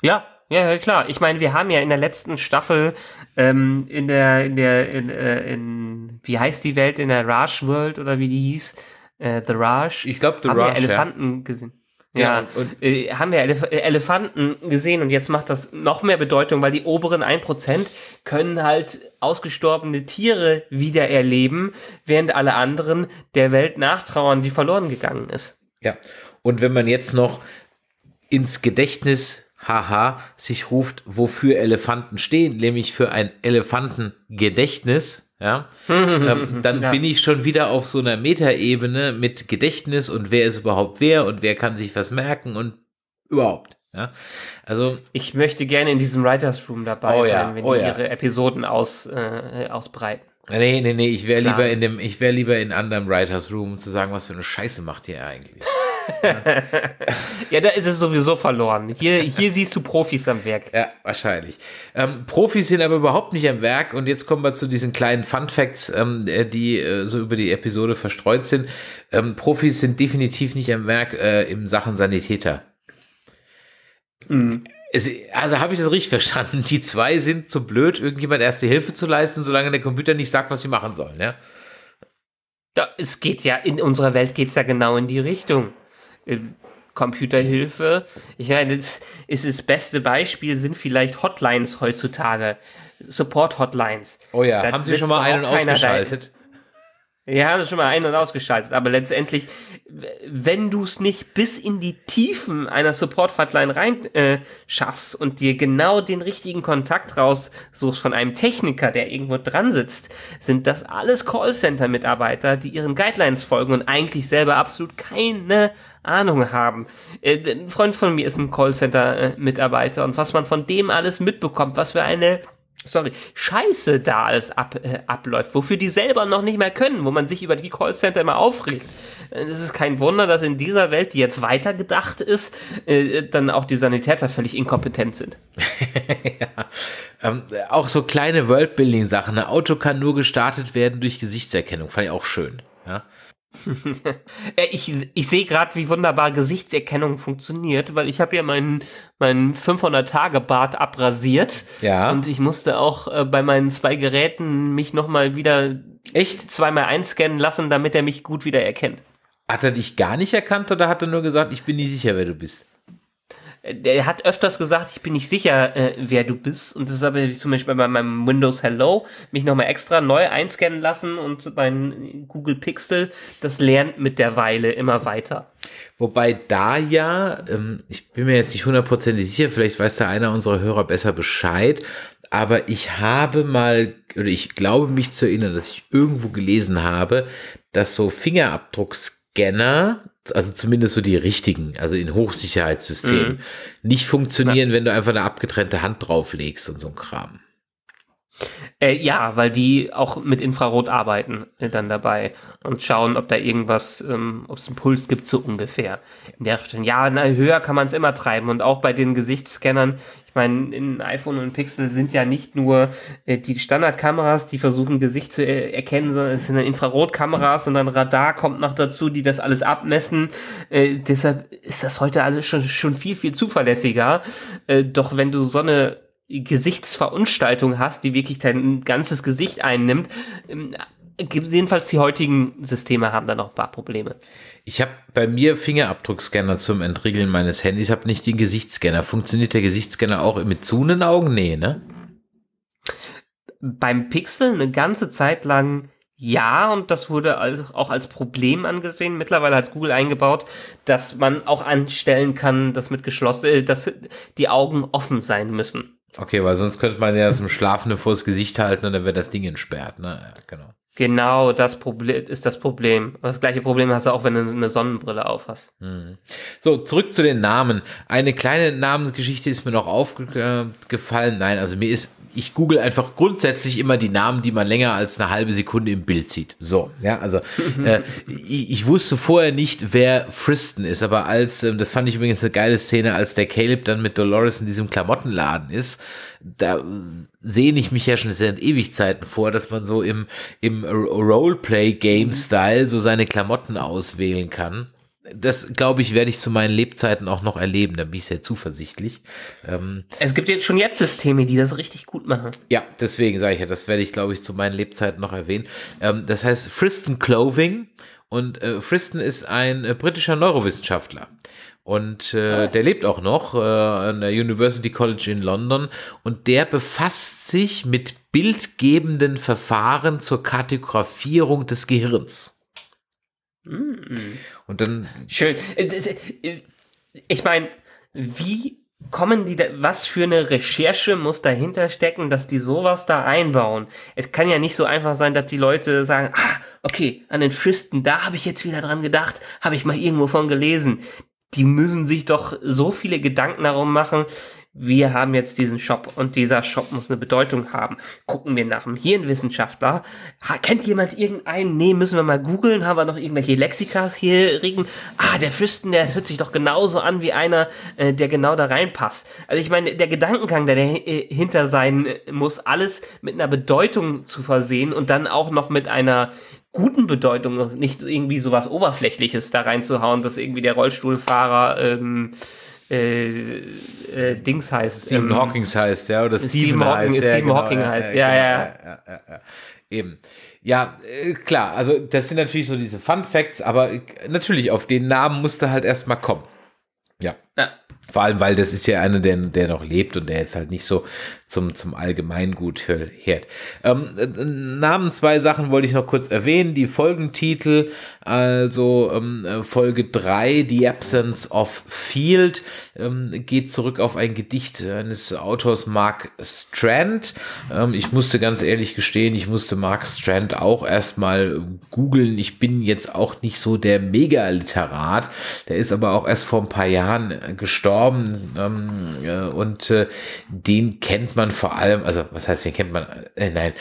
Ja, ja, klar. Ich meine, wir haben ja in der letzten Staffel ähm, in der, in der, in, äh, in, wie heißt die Welt, in der Raj World oder wie die hieß, äh, The Raj. Ich glaube, The haben Raj. Elefanten ja. gesehen. Ja, und, und äh, haben wir Elef äh, Elefanten gesehen und jetzt macht das noch mehr Bedeutung, weil die oberen 1% können halt ausgestorbene Tiere wieder erleben, während alle anderen der Welt nachtrauern, die verloren gegangen ist. Ja, und wenn man jetzt noch ins Gedächtnis haha sich ruft, wofür Elefanten stehen, nämlich für ein Elefantengedächtnis, ja, ähm, *laughs* dann ja. bin ich schon wieder auf so einer Metaebene mit Gedächtnis und wer ist überhaupt wer und wer kann sich was merken und überhaupt. Ja, also ich möchte gerne in diesem Writers Room dabei oh ja, sein, wenn oh die ja. ihre Episoden aus, äh, ausbreiten. Nee, nee, nee, ich wäre lieber in dem, ich wäre lieber in anderem Writers Room, um zu sagen, was für eine Scheiße macht ihr eigentlich. *laughs* ja, da ist es sowieso verloren. Hier, hier siehst du Profis am Werk. Ja, wahrscheinlich. Ähm, Profis sind aber überhaupt nicht am Werk. Und jetzt kommen wir zu diesen kleinen Fun Facts, ähm, äh, die äh, so über die Episode verstreut sind. Ähm, Profis sind definitiv nicht am Werk äh, im Sachen Sanitäter. Mhm. also habe ich das richtig verstanden? Die zwei sind zu blöd, irgendjemand erste Hilfe zu leisten, solange der Computer nicht sagt, was sie machen sollen, ja? Ja, es geht ja, in unserer Welt geht es ja genau in die Richtung. Computerhilfe. Ich meine, das ist das beste Beispiel, sind vielleicht Hotlines heutzutage. Support-Hotlines. Oh ja, da haben Sie schon mal einen ausgeschaltet? Ja, haben Sie schon mal einen und ausgeschaltet. Aber letztendlich, wenn du es nicht bis in die Tiefen einer Support-Hotline rein äh, schaffst und dir genau den richtigen Kontakt raussuchst von einem Techniker, der irgendwo dran sitzt, sind das alles Callcenter-Mitarbeiter, die ihren Guidelines folgen und eigentlich selber absolut keine Ahnung haben. Äh, ein Freund von mir ist ein Callcenter-Mitarbeiter äh, und was man von dem alles mitbekommt, was für eine sorry, Scheiße da alles ab, äh, abläuft, wofür die selber noch nicht mehr können, wo man sich über die Callcenter immer aufregt. Äh, es ist kein Wunder, dass in dieser Welt, die jetzt weitergedacht ist, äh, dann auch die Sanitäter völlig inkompetent sind. *laughs* ja. ähm, auch so kleine Worldbuilding-Sachen. Ein ne? Auto kann nur gestartet werden durch Gesichtserkennung. Fand ich auch schön. Ja? Äh, ich ich sehe gerade, wie wunderbar Gesichtserkennung funktioniert, weil ich habe ja meinen meinen 500-Tage-Bart abrasiert. Ja. Und ich musste auch äh, bei meinen zwei Geräten mich nochmal wieder echt zweimal einscannen lassen, damit er mich gut wieder erkennt. Hat er dich gar nicht erkannt oder hat er nur gesagt, ich bin nicht sicher, wer du bist? der hat öfters gesagt, ich bin nicht sicher, äh, wer du bist. Und das habe ich zum Beispiel bei meinem Windows Hello mich nochmal extra neu einscannen lassen und mein Google Pixel, das lernt mittlerweile immer weiter. Wobei da ja, ähm, ich bin mir jetzt nicht hundertprozentig sicher, vielleicht weiß da einer unserer Hörer besser Bescheid, aber ich habe mal, oder ich glaube mich zu erinnern, dass ich irgendwo gelesen habe, dass so Fingerabdruckscanner also zumindest so die richtigen, also in Hochsicherheitssystemen, mhm. nicht funktionieren, ja. wenn du einfach eine abgetrennte Hand drauflegst und so ein Kram. Äh, ja, weil die auch mit Infrarot arbeiten äh, dann dabei und schauen, ob da irgendwas, ähm, ob es einen Puls gibt, so ungefähr. In der Richtung. Ja, na, höher kann man es immer treiben und auch bei den Gesichtsscannern. Ich meine, in iPhone und Pixel sind ja nicht nur äh, die Standardkameras, die versuchen Gesicht zu äh, erkennen, sondern es sind dann Infrarotkameras und dann Radar kommt noch dazu, die das alles abmessen. Äh, deshalb ist das heute alles schon, schon viel, viel zuverlässiger. Äh, doch wenn du Sonne Gesichtsverunstaltung hast, die wirklich dein ganzes Gesicht einnimmt. Ähm, jedenfalls die heutigen Systeme haben da noch ein paar Probleme. Ich habe bei mir Fingerabdruckscanner zum Entriegeln meines Handys, habe nicht den Gesichtsscanner. Funktioniert der Gesichtsscanner auch mit zuhenden Augen? Nee, ne? Beim Pixel eine ganze Zeit lang ja, und das wurde auch als Problem angesehen. Mittlerweile hat Google eingebaut, dass man auch anstellen kann, dass mit geschlossen, äh, dass die Augen offen sein müssen. Okay, weil sonst könnte man ja das im Schlafenden vors Gesicht halten und dann wird das Ding entsperrt, ne? Ja, genau. Genau, das Problem ist das Problem. Das gleiche Problem hast du auch, wenn du eine Sonnenbrille auf hast. Mhm. So, zurück zu den Namen. Eine kleine Namensgeschichte ist mir noch aufgefallen. Äh, Nein, also mir ist ich google einfach grundsätzlich immer die Namen, die man länger als eine halbe Sekunde im Bild sieht. So, ja, also *laughs* äh, ich, ich, wusste vorher nicht, wer Fristen ist, aber als, äh, das fand ich übrigens eine geile Szene, als der Caleb dann mit Dolores in diesem Klamottenladen ist, da sehne ich mich ja schon seit Ewigzeiten vor, dass man so im, im Roleplay-Game-Style so seine Klamotten auswählen kann das glaube ich, werde ich zu meinen Lebzeiten auch noch erleben. Da bin ich sehr zuversichtlich. Ähm, es gibt jetzt schon jetzt Systeme, die das richtig gut machen. Ja, deswegen sage ich ja, das werde ich, glaube ich, zu meinen Lebzeiten noch erwähnen. Ähm, das heißt Friston Clothing. Und äh, Friston ist ein äh, britischer Neurowissenschaftler. Und äh, oh. der lebt auch noch äh, an der University College in London. Und der befasst sich mit bildgebenden Verfahren zur Kartografierung des Gehirns. Mhm. Und dann. Schön. Äh, äh, äh, ich meine, wie kommen die da, was für eine Recherche muss dahinter stecken, dass die sowas da einbauen? Es kann ja nicht so einfach sein, dass die Leute sagen, ah, okay, an den Fristen, da habe ich jetzt wieder dran gedacht, habe ich mal irgendwo von gelesen. Die müssen sich doch so viele Gedanken darum machen, wir haben jetzt diesen Shop und dieser Shop muss eine Bedeutung haben. Gucken wir nach dem Hirnwissenschaftler. Ha, kennt jemand irgendeinen? Nee, müssen wir mal googeln. Haben wir noch irgendwelche Lexikas hier regen? Ah, der Fürsten, der hört sich doch genauso an wie einer, äh, der genau da reinpasst. Also ich meine, der Gedankengang, der dahinter äh, sein äh, muss, alles mit einer Bedeutung zu versehen und dann auch noch mit einer guten Bedeutung nicht irgendwie sowas Oberflächliches da reinzuhauen, dass irgendwie der Rollstuhlfahrer ähm, äh, äh, Dings heißt. Stephen ähm, Hawking heißt, ja, oder Stephen, Hawking, heißt. Stephen genau, ja, Hawking genau, heißt, ja, ja, ja, ja. Eben. Ja, äh, klar, also das sind natürlich so diese Fun Facts, aber natürlich, auf den Namen musste halt erstmal kommen. Ja. ja. Vor allem, weil das ist ja einer, der, der noch lebt und der jetzt halt nicht so zum, zum Allgemeingut hört. Ähm, äh, Namen zwei Sachen wollte ich noch kurz erwähnen. Die Folgentitel, also ähm, äh, Folge 3, The Absence of Field, ähm, geht zurück auf ein Gedicht eines Autors Mark Strand. Ähm, ich musste ganz ehrlich gestehen, ich musste Mark Strand auch erstmal googeln. Ich bin jetzt auch nicht so der Mega-Literat. Der ist aber auch erst vor ein paar Jahren gestorben ähm, äh, und äh, den kennt man vor allem, also was heißt, den kennt man, äh, nein,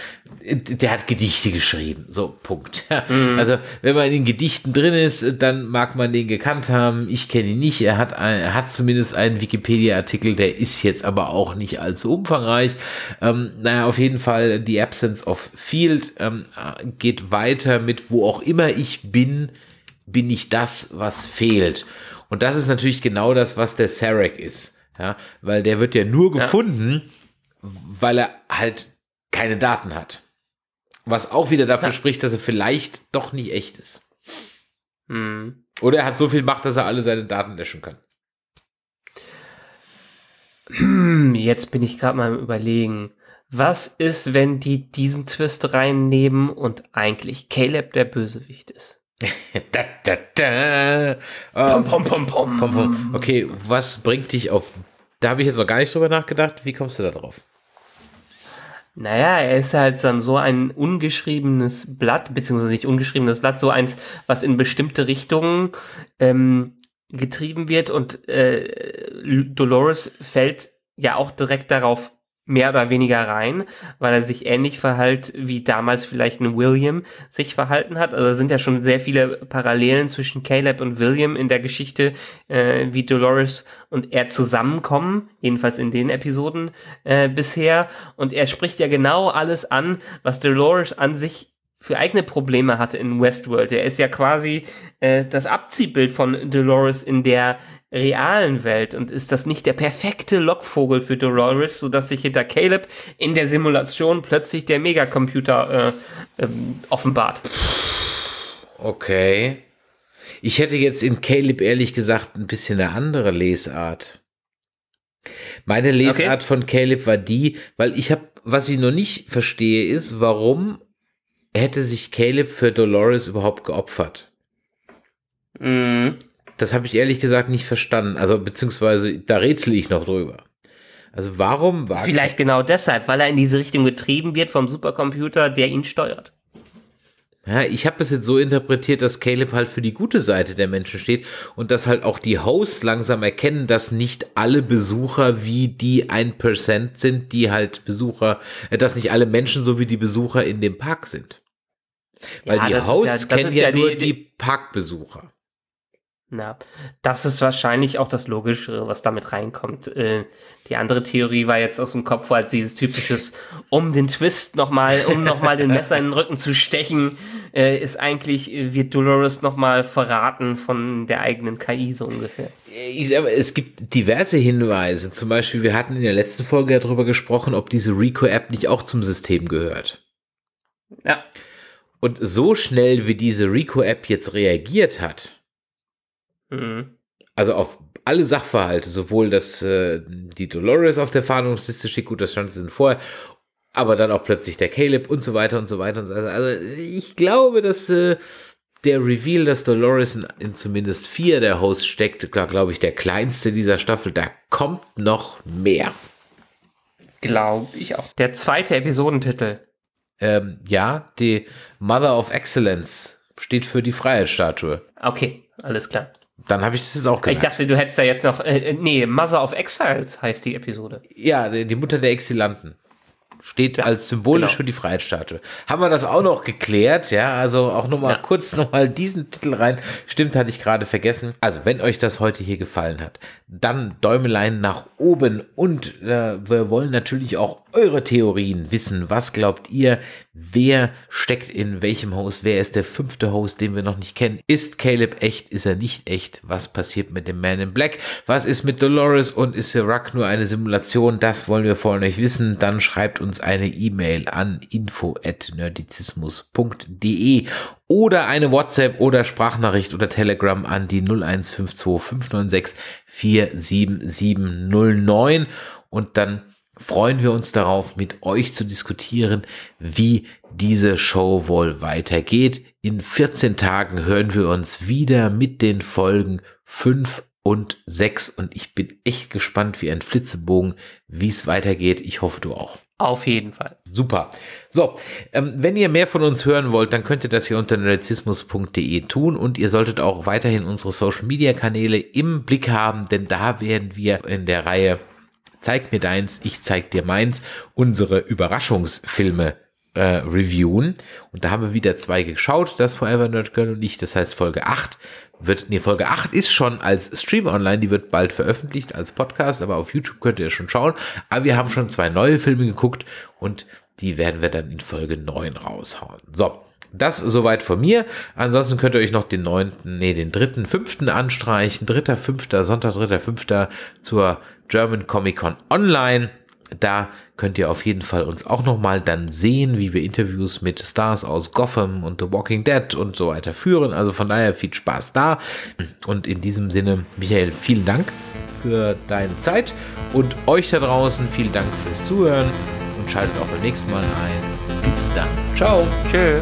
der hat Gedichte geschrieben, so Punkt. Mhm. Also wenn man in den Gedichten drin ist, dann mag man den gekannt haben. Ich kenne ihn nicht. Er hat, ein, er hat zumindest einen Wikipedia-Artikel, der ist jetzt aber auch nicht allzu umfangreich. Ähm, naja, auf jeden Fall, The Absence of Field ähm, geht weiter mit, wo auch immer ich bin, bin ich das, was fehlt. Und das ist natürlich genau das, was der Sarek ist. Ja, weil der wird ja nur gefunden, ja weil er halt keine Daten hat. Was auch wieder dafür ja. spricht, dass er vielleicht doch nicht echt ist. Mhm. Oder er hat so viel Macht, dass er alle seine Daten löschen kann. Hm, jetzt bin ich gerade mal im Überlegen. Was ist, wenn die diesen Twist reinnehmen und eigentlich Caleb der Bösewicht ist? *laughs* da, da, da. Ähm, pom, pom, pom. Pom, pom. Okay, was bringt dich auf? Da habe ich jetzt noch gar nicht drüber nachgedacht. Wie kommst du da drauf? Naja, er ist halt dann so ein ungeschriebenes Blatt, beziehungsweise nicht ungeschriebenes Blatt, so eins, was in bestimmte Richtungen ähm, getrieben wird und äh, Dolores fällt ja auch direkt darauf mehr oder weniger rein, weil er sich ähnlich verhält, wie damals vielleicht ein William sich verhalten hat. Also sind ja schon sehr viele Parallelen zwischen Caleb und William in der Geschichte, äh, wie Dolores und er zusammenkommen, jedenfalls in den Episoden äh, bisher. Und er spricht ja genau alles an, was Dolores an sich für eigene Probleme hatte in Westworld. Er ist ja quasi äh, das Abziehbild von Dolores in der realen Welt und ist das nicht der perfekte Lockvogel für Dolores, sodass sich hinter Caleb in der Simulation plötzlich der Megacomputer äh, ähm, offenbart. Okay. Ich hätte jetzt in Caleb ehrlich gesagt ein bisschen eine andere Lesart. Meine Lesart okay. von Caleb war die, weil ich habe, was ich noch nicht verstehe, ist, warum hätte sich Caleb für Dolores überhaupt geopfert? Mhm. Das habe ich ehrlich gesagt nicht verstanden. Also, beziehungsweise, da rätsel ich noch drüber. Also, warum war. Vielleicht genau deshalb, weil er in diese Richtung getrieben wird vom Supercomputer, der ihn steuert. Ja, ich habe es jetzt so interpretiert, dass Caleb halt für die gute Seite der Menschen steht und dass halt auch die Hosts langsam erkennen, dass nicht alle Besucher wie die 1% sind, die halt Besucher, äh, dass nicht alle Menschen so wie die Besucher in dem Park sind. Weil ja, die Hosts ja, kennen ja, ja, nur die, Parkbesucher. Na, das ist wahrscheinlich auch das Logischere, was damit reinkommt. Äh, die andere Theorie war jetzt aus dem Kopf, als dieses typisches, um den Twist nochmal, um nochmal den Messer in den Rücken zu stechen, äh, ist eigentlich, wird Dolores nochmal verraten von der eigenen KI so ungefähr. Äh, ich sag mal, es gibt diverse Hinweise. Zum Beispiel, wir hatten in der letzten Folge darüber gesprochen, ob diese Rico-App nicht auch zum System gehört. Ja. Und so schnell, wie diese Rico-App jetzt reagiert hat, mhm. also auf alle Sachverhalte, sowohl dass äh, die Dolores auf der Fahndungsliste steht, gut, das stand sie vorher, aber dann auch plötzlich der Caleb und so weiter und so weiter und so weiter. Also ich glaube, dass äh, der Reveal, dass Dolores in, in zumindest vier der Hosts steckt, war, glaube ich, der kleinste dieser Staffel, da kommt noch mehr. Glaube ich auch. Der zweite Episodentitel ähm, ja, die Mother of Excellence steht für die Freiheitsstatue. Okay, alles klar. Dann habe ich das jetzt auch gesagt. Ich dachte, du hättest da jetzt noch. Äh, äh, nee, Mother of Exiles heißt die Episode. Ja, die Mutter der Exilanten. Steht ja, als symbolisch genau. für die Freiheitsstatue. Haben wir das auch noch geklärt? Ja, also auch nochmal ja. kurz nochmal diesen Titel rein. Stimmt, hatte ich gerade vergessen. Also, wenn euch das heute hier gefallen hat, dann Däumelein nach oben und äh, wir wollen natürlich auch eure Theorien wissen. Was glaubt ihr? Wer steckt in welchem Host? Wer ist der fünfte Host, den wir noch nicht kennen? Ist Caleb echt? Ist er nicht echt? Was passiert mit dem Man in Black? Was ist mit Dolores und ist Serac nur eine Simulation? Das wollen wir von euch wissen. Dann schreibt uns eine E-Mail an info@nerdizismus.de oder eine WhatsApp oder Sprachnachricht oder Telegram an die 0152 596 47709 und dann freuen wir uns darauf, mit euch zu diskutieren, wie diese Show wohl weitergeht. In 14 Tagen hören wir uns wieder mit den Folgen 5 und 6 und ich bin echt gespannt wie ein Flitzebogen, wie es weitergeht. Ich hoffe, du auch. Auf jeden Fall. Super. So, ähm, wenn ihr mehr von uns hören wollt, dann könnt ihr das hier unter narzissmus.de tun und ihr solltet auch weiterhin unsere Social-Media-Kanäle im Blick haben, denn da werden wir in der Reihe zeig mir deins, ich zeig dir meins, unsere Überraschungsfilme äh, reviewen. Und da haben wir wieder zwei geschaut, das Forever Nerd Girl und ich, das heißt Folge 8 wird, nee, Folge 8 ist schon als Stream online, die wird bald veröffentlicht als Podcast, aber auf YouTube könnt ihr schon schauen. Aber wir haben schon zwei neue Filme geguckt und die werden wir dann in Folge 9 raushauen. So. Das soweit von mir. Ansonsten könnt ihr euch noch den neunten, nee, den dritten, fünften anstreichen. Dritter, fünfter, Sonntag, dritter, fünfter zur German Comic Con Online. Da könnt ihr auf jeden Fall uns auch nochmal dann sehen, wie wir Interviews mit Stars aus Gotham und The Walking Dead und so weiter führen. Also von daher viel Spaß da. Und in diesem Sinne, Michael, vielen Dank für deine Zeit und euch da draußen vielen Dank fürs Zuhören und schaltet auch beim nächsten Mal ein. Bis dann. Ciao. Tschüss.